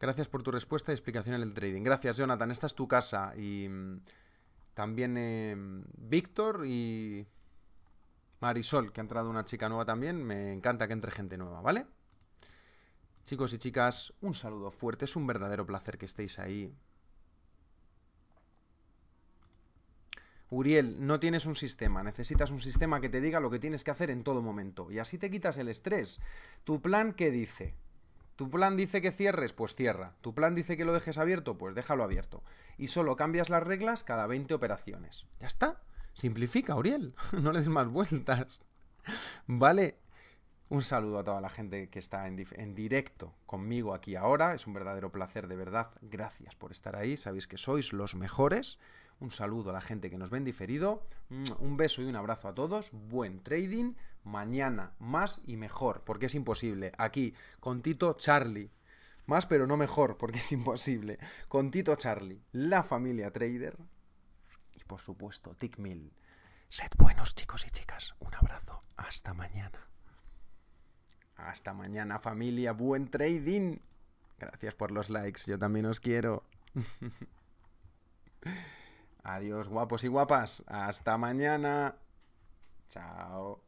Gracias por tu respuesta y explicación en el trading. Gracias, Jonathan. Esta es tu casa. Y mm, también eh, Víctor y Marisol, que ha entrado una chica nueva también. Me encanta que entre gente nueva, ¿vale? Chicos y chicas, un saludo fuerte. Es un verdadero placer que estéis ahí. Uriel, no tienes un sistema, necesitas un sistema que te diga lo que tienes que hacer en todo momento. Y así te quitas el estrés. ¿Tu plan qué dice? ¿Tu plan dice que cierres? Pues cierra. ¿Tu plan dice que lo dejes abierto? Pues déjalo abierto. Y solo cambias las reglas cada 20 operaciones. Ya está. Simplifica, Uriel. No le des más vueltas. Vale. Un saludo a toda la gente que está en, en, directo conmigo aquí ahora. Es un verdadero placer, de verdad. Gracias por estar ahí. Sabéis que sois los mejores. Un saludo a la gente que nos ven diferido. Mm, un beso y un abrazo a todos. Buen trading. Mañana más y mejor, porque es imposible. Aquí, con Tito Charlie. Más pero no mejor, porque es imposible. Con Tito Charlie, la familia trader. Y por supuesto, Tickmill. Sed buenos chicos y chicas. Un abrazo. Hasta mañana. Hasta mañana familia. Buen trading. Gracias por los likes. Yo también os quiero. Adiós, guapos y guapas. Hasta mañana. Chao.